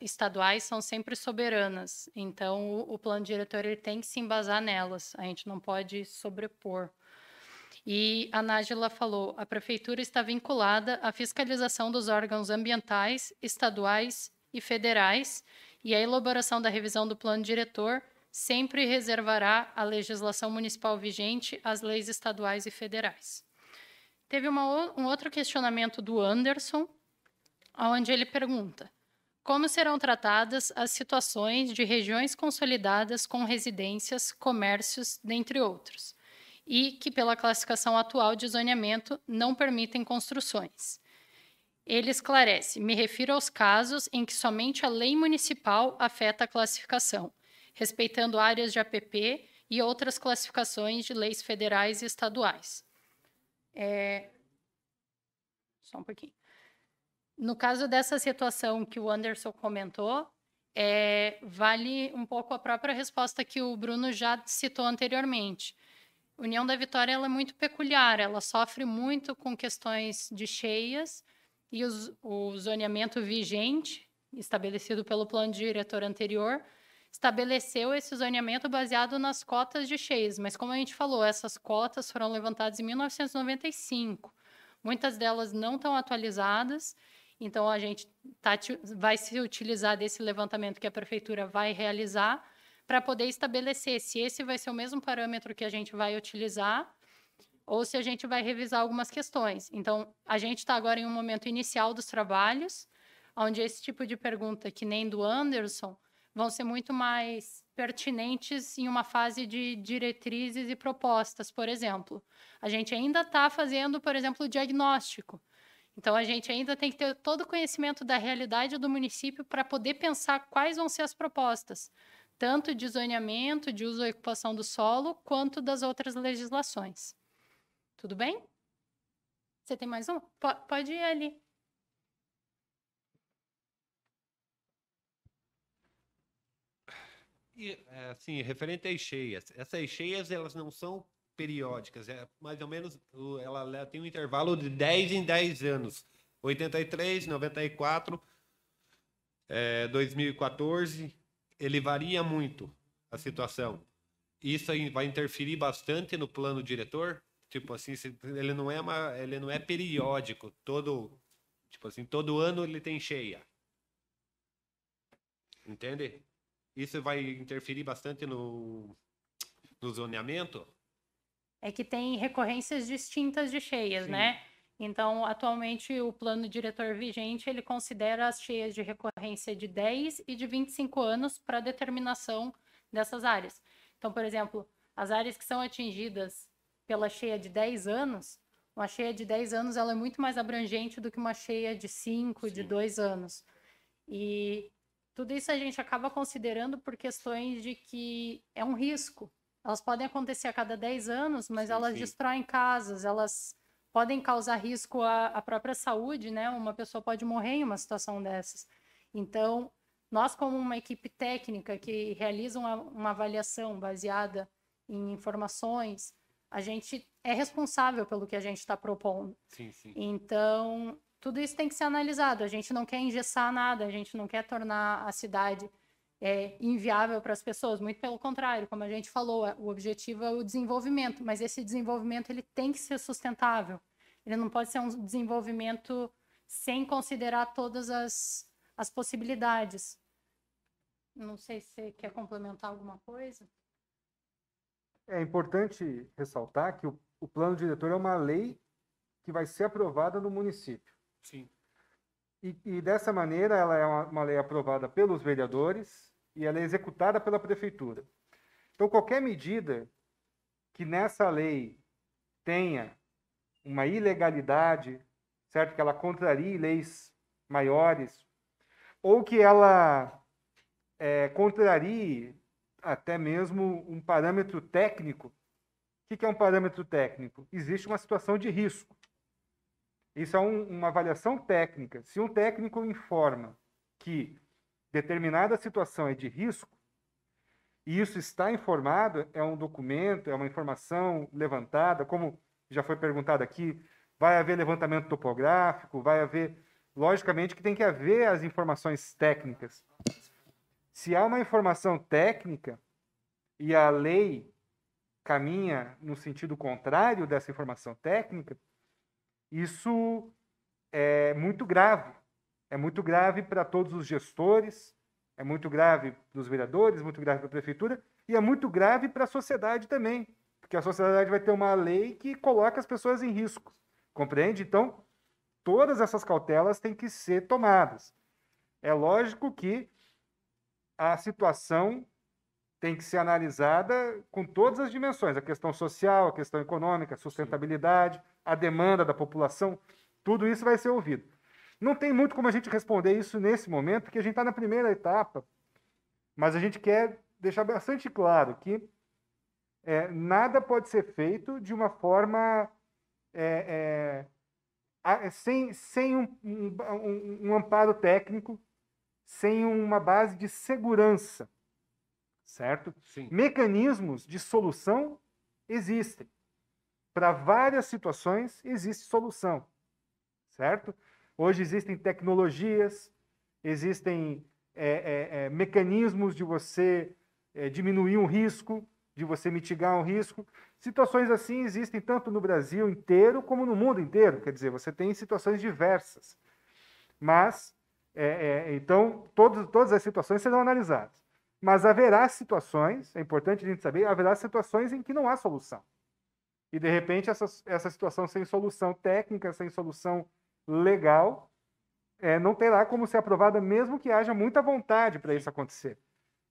Speaker 4: estaduais são sempre soberanas. Então, o, o plano diretor ele tem que se embasar nelas. A gente não pode sobrepor. E a Nájila falou: a prefeitura está vinculada à fiscalização dos órgãos ambientais, estaduais e federais, e a elaboração da revisão do plano diretor sempre reservará a legislação municipal vigente as leis estaduais e federais. Teve uma, um outro questionamento do Anderson, onde ele pergunta: como serão tratadas as situações de regiões consolidadas com residências, comércios, dentre outros, e que, pela classificação atual de zoneamento, não permitem construções? Ele esclarece: me refiro aos casos em que somente a lei municipal afeta a classificação, respeitando áreas de APP e outras classificações de leis federais e estaduais. É... Só um pouquinho. No caso dessa situação que o Anderson comentou, é... vale um pouco a própria resposta que o Bruno já citou anteriormente. União da Vitória é muito peculiar, ela sofre muito com questões de cheias e o zoneamento vigente, estabelecido pelo plano diretor anterior, estabeleceu esse zoneamento baseado nas cotas de cheias, mas como a gente falou, essas cotas foram levantadas em 1995. Muitas delas não estão atualizadas, então a gente tá, vai se utilizar desse levantamento que a prefeitura vai realizar para poder estabelecer se esse vai ser o mesmo parâmetro que a gente vai utilizar ou se a gente vai revisar algumas questões. Então, a gente está agora em um momento inicial dos trabalhos, onde esse tipo de pergunta, que nem do Anderson, vão ser muito mais pertinentes em uma fase de diretrizes e propostas, por exemplo. A gente ainda está fazendo, por exemplo, o diagnóstico. Então, a gente ainda tem que ter todo o conhecimento da realidade do município para poder pensar quais vão ser as propostas, tanto de zoneamento, de uso e ocupação do solo, quanto das outras legislações. Tudo bem? Você tem mais um? P pode ir ali.
Speaker 5: E, é, assim, referente às cheias. Essas cheias, elas não são periódicas. É mais ou menos, ela, tem um intervalo de 10 em 10 anos. 83, 94, é, 2014. Ele varia muito a situação. Isso vai interferir bastante no plano diretor? tipo assim, ele não é uma, ele não é periódico, todo tipo assim, todo ano ele tem cheia. Entende? Isso vai interferir bastante no no zoneamento?
Speaker 4: É que tem recorrências distintas de cheias, né? Sim. né? Então, atualmente o plano diretor vigente, ele considera as cheias de recorrência de 10 e de 25 anos para determinação dessas áreas. Então, por exemplo, as áreas que são atingidas pela cheia de 10 anos, uma cheia de 10 anos ela é muito mais abrangente do que uma cheia de 5, de 2 anos. E tudo isso a gente acaba considerando por questões de que é um risco. Elas podem acontecer a cada 10 anos, mas sim, elas sim. destroem casas, elas podem causar risco à, à própria saúde, né? Uma pessoa pode morrer em uma situação dessas. Então, nós, como uma equipe técnica que realiza uma, uma avaliação baseada em informações, a gente é responsável pelo que a gente está propondo. Sim, sim. Então, tudo isso tem que ser analisado. A gente não quer engessar nada, a gente não quer tornar a cidade é, inviável para as pessoas. Muito pelo contrário, como a gente falou, é, o objetivo é o desenvolvimento, mas esse desenvolvimento ele tem que ser sustentável. Ele não pode ser um desenvolvimento sem considerar todas as, as possibilidades. Não sei se você quer complementar alguma coisa.
Speaker 2: É importante ressaltar que o, o plano diretor é uma lei que vai ser aprovada no município. Sim. E, e dessa maneira, ela é uma, uma lei aprovada pelos vereadores e ela é executada pela prefeitura. Então, qualquer medida que nessa lei tenha uma ilegalidade, certo? Que ela contrarie leis maiores, ou que ela é, contrarie até mesmo um parâmetro técnico. O que é um parâmetro técnico? Existe uma situação de risco. Isso é um, uma avaliação técnica. Se um técnico informa que determinada situação é de risco, e isso está informado, é um documento, é uma informação levantada, como já foi perguntado aqui, vai haver levantamento topográfico, vai haver. Logicamente que tem que haver as informações técnicas, se há uma informação técnica e a lei caminha no sentido contrário dessa informação técnica, isso é muito grave. É muito grave para todos os gestores, é muito grave para os vereadores, muito grave para a prefeitura e é muito grave para a sociedade também, porque a sociedade vai ter uma lei que coloca as pessoas em risco. Compreende? Então, todas essas cautelas têm que ser tomadas. É lógico que a situação tem que ser analisada com todas as dimensões: a questão social, a questão econômica, a sustentabilidade, a demanda da população. Tudo isso vai ser ouvido. Não tem muito como a gente responder isso nesse momento, porque a gente está na primeira etapa, mas a gente quer deixar bastante claro que é, nada pode ser feito de uma forma é, é, sem, sem um, um, um amparo técnico sem uma base de segurança, certo? Sim. Mecanismos de solução existem. Para várias situações existe solução, certo? Hoje existem tecnologias, existem é, é, é, mecanismos de você é, diminuir um risco, de você mitigar um risco. Situações assim existem tanto no Brasil inteiro como no mundo inteiro, quer dizer, você tem situações diversas. Mas é, é, então, todos, todas as situações serão analisadas. Mas haverá situações, é importante a gente saber, haverá situações em que não há solução. E, de repente, essa, essa situação sem solução técnica, sem solução legal, é, não terá como ser aprovada, mesmo que haja muita vontade para isso acontecer.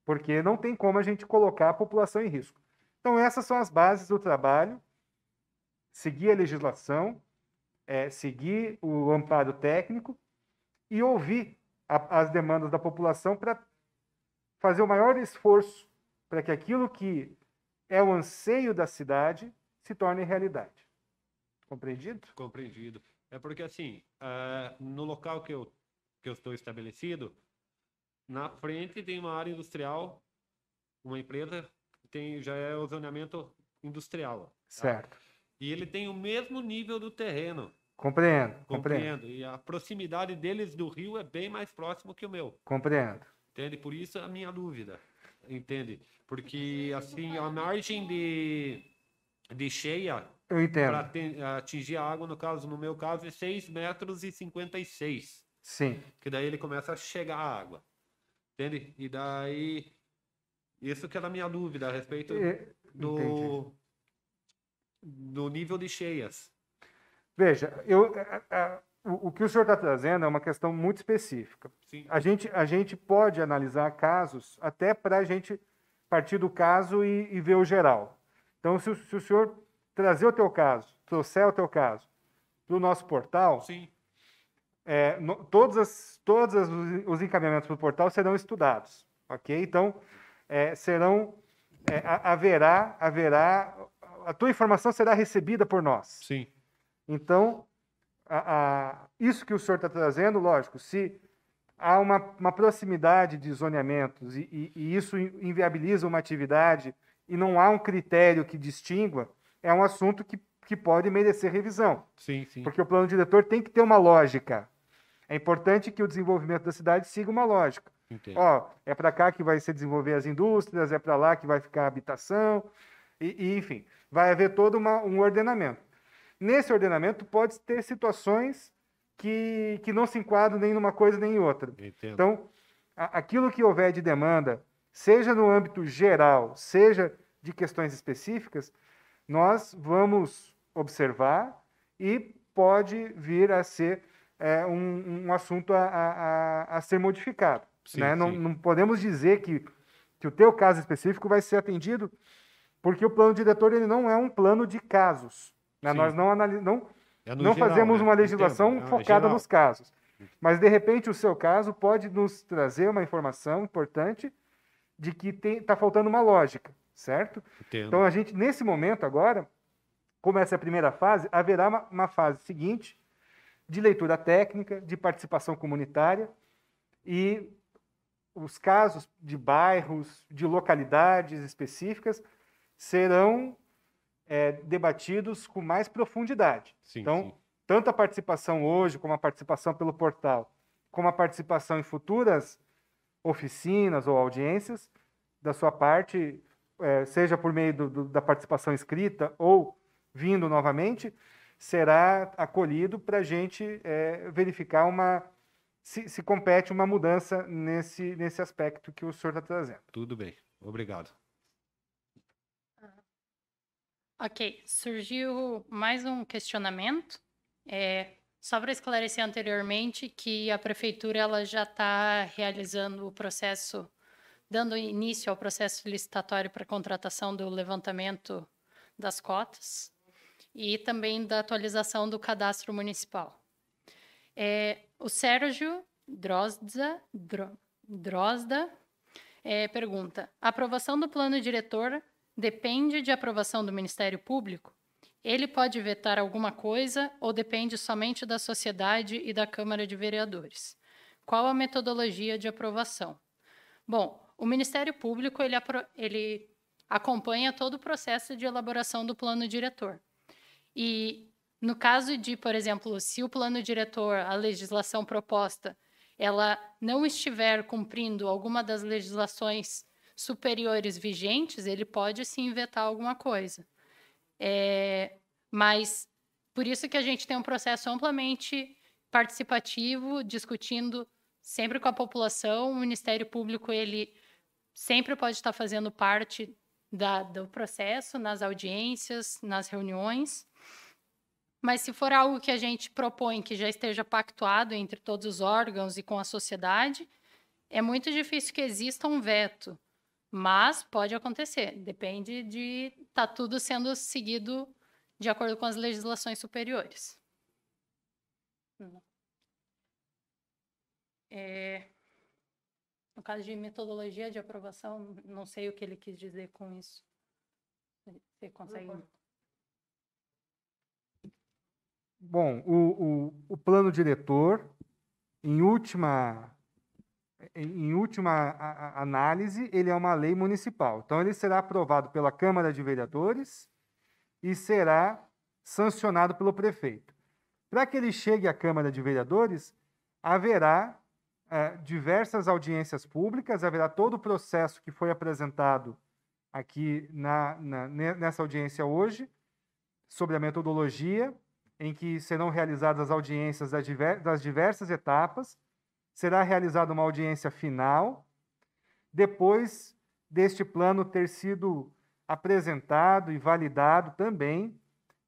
Speaker 2: Porque não tem como a gente colocar a população em risco. Então, essas são as bases do trabalho: seguir a legislação, é, seguir o amparo técnico e ouvir a, as demandas da população para fazer o maior esforço para que aquilo que é o anseio da cidade se torne realidade. Compreendido?
Speaker 5: Compreendido. É porque, assim, uh, no local que eu, que eu estou estabelecido, na frente tem uma área industrial, uma empresa, tem, já é o zoneamento industrial. Tá?
Speaker 2: Certo. Tá? E ele
Speaker 5: tem o mesmo nível do terreno. Compreendo, compreendo. Compreendo. E a proximidade deles do rio é bem mais próximo que o meu. Compreendo. Entende? Por isso a minha dúvida. Entende? Porque, assim, a margem de, de cheia. Eu entendo. Para atingir a água, no caso, no meu caso, é 6 metros e 56. Sim. Que daí ele começa a chegar a água. Entende? E daí. Isso que era a minha dúvida a respeito
Speaker 2: do, Entendi.
Speaker 5: do nível de cheias.
Speaker 2: Veja, eu, a, é, a, é, é, o, o, que o senhor está trazendo é uma questão muito específica. Sim. A, gente, a gente pode analisar casos até para a gente partir do caso e, e ver o geral. Então, se, se, o senhor trazer o teu caso, trouxer o teu caso para o nosso portal, Sim. É, no, todos, as, todos as, os encaminhamentos para o portal serão estudados, ok? Então, é, serão, é, haverá, haverá, a tua informação será recebida por nós. Sim. Então, a, a, isso que o senhor está trazendo, lógico, se há uma, uma proximidade de zoneamentos e, e, e, isso inviabiliza uma atividade e não há um critério que distingua, é um assunto que, que pode merecer revisão.
Speaker 5: Sim, sim. Porque
Speaker 2: o plano diretor tem que ter uma lógica. É importante que o desenvolvimento da cidade siga uma lógica. Entendo. Ó, é para cá que vai se desenvolver as indústrias, é para lá que vai ficar a habitação, e, e enfim, vai haver todo uma, um ordenamento nesse ordenamento pode ter situações que, que não se enquadram nem numa coisa nem em outra. Entendo. Então, a, aquilo que houver de demanda, seja no âmbito geral, seja de questões específicas, nós vamos observar e pode vir a ser é, um, um, assunto a, a, a ser modificado. Sim, né? sim. Não, não podemos dizer que, que o teu caso específico vai ser atendido, porque o plano diretor ele não é um plano de casos. Né? Nós não, analis... não, é não geral, fazemos né? uma legislação é focada nos casos. Mas, de repente, o seu caso pode nos trazer uma informação importante de que está faltando uma lógica, certo? Entendo. Então, a gente, nesse momento agora, como essa é a primeira fase, haverá uma, uma fase seguinte de leitura técnica, de participação comunitária e os casos de bairros, de localidades específicas serão é, debatidos com mais profundidade. Sim, então, sim. tanto a participação hoje, como a participação pelo portal, como a participação em futuras oficinas ou audiências, da sua parte, é, seja por meio do, do, da participação escrita ou vindo novamente, será acolhido para a gente é, verificar uma se, se compete uma mudança nesse, nesse aspecto que o senhor está trazendo.
Speaker 5: Tudo bem, obrigado.
Speaker 4: Ok, surgiu mais um questionamento. É, só para esclarecer anteriormente que a prefeitura ela já está realizando o processo, dando início ao processo licitatório para contratação do levantamento das cotas e também da atualização do cadastro municipal. É, o Sérgio Drozda, Drozda é, pergunta: aprovação do plano diretor depende de aprovação do Ministério Público? Ele pode vetar alguma coisa ou depende somente da sociedade e da Câmara de Vereadores? Qual a metodologia de aprovação? Bom, o Ministério Público ele, ele acompanha todo o processo de elaboração do plano diretor. E no caso de, por exemplo, se o plano diretor, a legislação proposta, ela não estiver cumprindo alguma das legislações superiores vigentes, ele pode sim vetar alguma coisa. É, mas por isso que a gente tem um processo amplamente participativo, discutindo sempre com a população. O Ministério Público ele sempre pode estar fazendo parte da, do processo, nas audiências, nas reuniões. Mas se for algo que a gente propõe que já esteja pactuado entre todos os órgãos e com a sociedade, é muito difícil que exista um veto. Mas pode acontecer, depende de tá tudo sendo seguido de acordo com as legislações superiores. Hum. É, no caso de metodologia de aprovação, não sei o que ele quis dizer com isso. Você consegue?
Speaker 2: Bom, o, o, o plano diretor, em última em última análise, ele é uma lei municipal. Então, ele será aprovado pela Câmara de Vereadores e será sancionado pelo prefeito. Para que ele chegue à Câmara de Vereadores, haverá é, diversas audiências públicas, haverá todo o processo que foi apresentado aqui na, na, nessa audiência hoje, sobre a metodologia, em que serão realizadas as audiências das, diver, das diversas etapas Será realizada uma audiência final, depois deste plano ter sido apresentado e validado também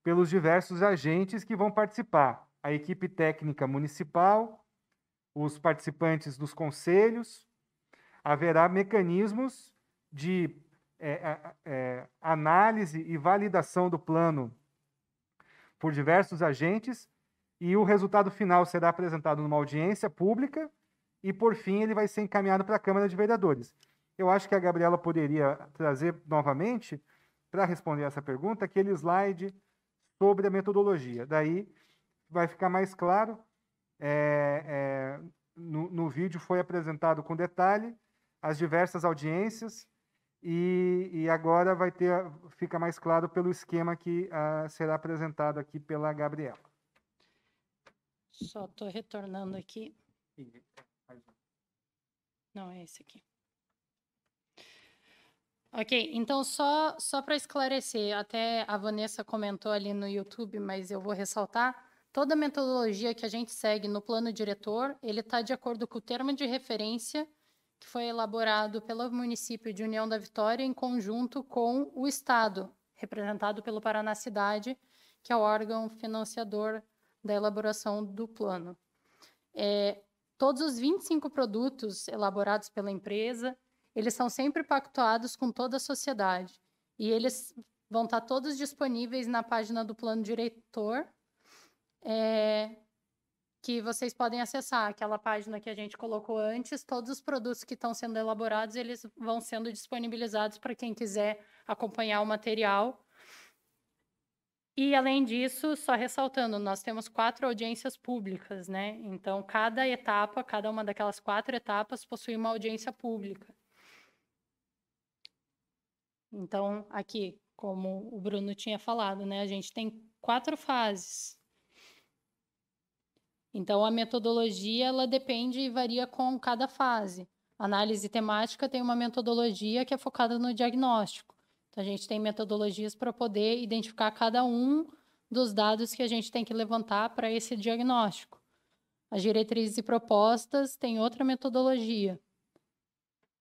Speaker 2: pelos diversos agentes que vão participar: a equipe técnica municipal, os participantes dos conselhos. Haverá mecanismos de é, é, análise e validação do plano por diversos agentes e o resultado final será apresentado numa audiência pública e, por fim, ele vai ser encaminhado para a Câmara de Vereadores. Eu acho que a Gabriela poderia trazer novamente, para responder essa pergunta, aquele slide sobre a metodologia. Daí vai ficar mais claro. É, é, no, no vídeo foi apresentado com detalhe as diversas audiências e, e, agora vai ter, fica mais claro pelo esquema que uh, será apresentado aqui pela Gabriela.
Speaker 4: Só estou retornando aqui. É, Não, é esse aqui. Ok, então só, só para esclarecer, até a Vanessa comentou ali no YouTube, mas eu vou ressaltar, toda a metodologia que a gente segue no plano diretor, ele está de acordo com o termo de referência que foi elaborado pelo município de União da Vitória em conjunto com o Estado, representado pelo Paraná Cidade, que é o órgão financiador da elaboração do plano. É, todos os 25 produtos elaborados pela empresa, eles são sempre pactuados com toda a sociedade e eles vão estar todos disponíveis na página do plano diretor, é, que vocês podem acessar aquela página que a gente colocou antes. Todos os produtos que estão sendo elaborados, eles vão sendo disponibilizados para quem quiser acompanhar o material e, além disso, só ressaltando, nós temos quatro audiências públicas, né? Então, cada etapa, cada uma daquelas quatro etapas possui uma audiência pública. Então, aqui, como o Bruno tinha falado, né? A gente tem quatro fases. Então, a metodologia, ela depende e varia com cada fase. A análise temática tem uma metodologia que é focada no diagnóstico. Então, a gente tem metodologias para poder identificar cada um dos dados que a gente tem que levantar para esse diagnóstico. As diretrizes e propostas têm outra metodologia.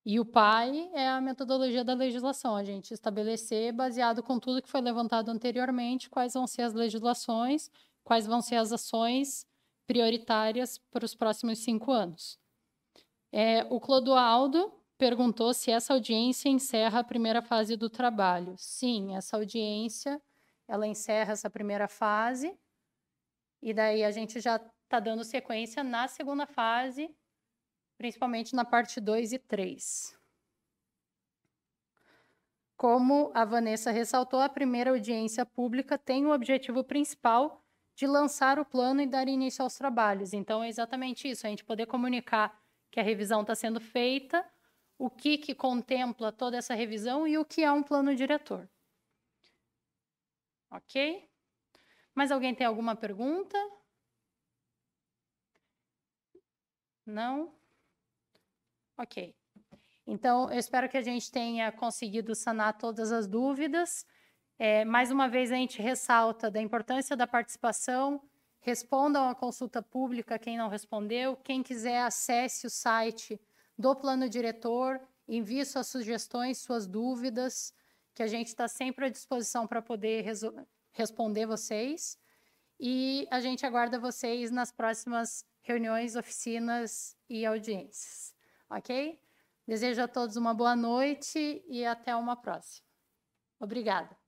Speaker 4: E o PAI é a metodologia da legislação, a gente estabelecer, baseado com tudo que foi levantado anteriormente, quais vão ser as legislações, quais vão ser as ações prioritárias para os próximos cinco anos. É, o Clodoaldo, perguntou se essa audiência encerra a primeira fase do trabalho. Sim, essa audiência ela encerra essa primeira fase e daí a gente já está dando sequência na segunda fase, principalmente na parte 2 e 3. Como a Vanessa ressaltou, a primeira audiência pública tem o objetivo principal de lançar o plano e dar início aos trabalhos. Então, é exatamente isso, a gente poder comunicar que a revisão está sendo feita o que, que contempla toda essa revisão e o que é um plano diretor. Ok? Mas alguém tem alguma pergunta? Não? Ok. Então, eu espero que a gente tenha conseguido sanar todas as dúvidas. É, mais uma vez, a gente ressalta da importância da participação. Respondam à consulta pública quem não respondeu. Quem quiser, acesse o site do plano diretor, envie suas sugestões, suas dúvidas, que a gente está sempre à disposição para poder responder vocês. E a gente aguarda vocês nas próximas reuniões, oficinas e audiências. Ok? Desejo a todos uma boa noite e até uma próxima. Obrigada.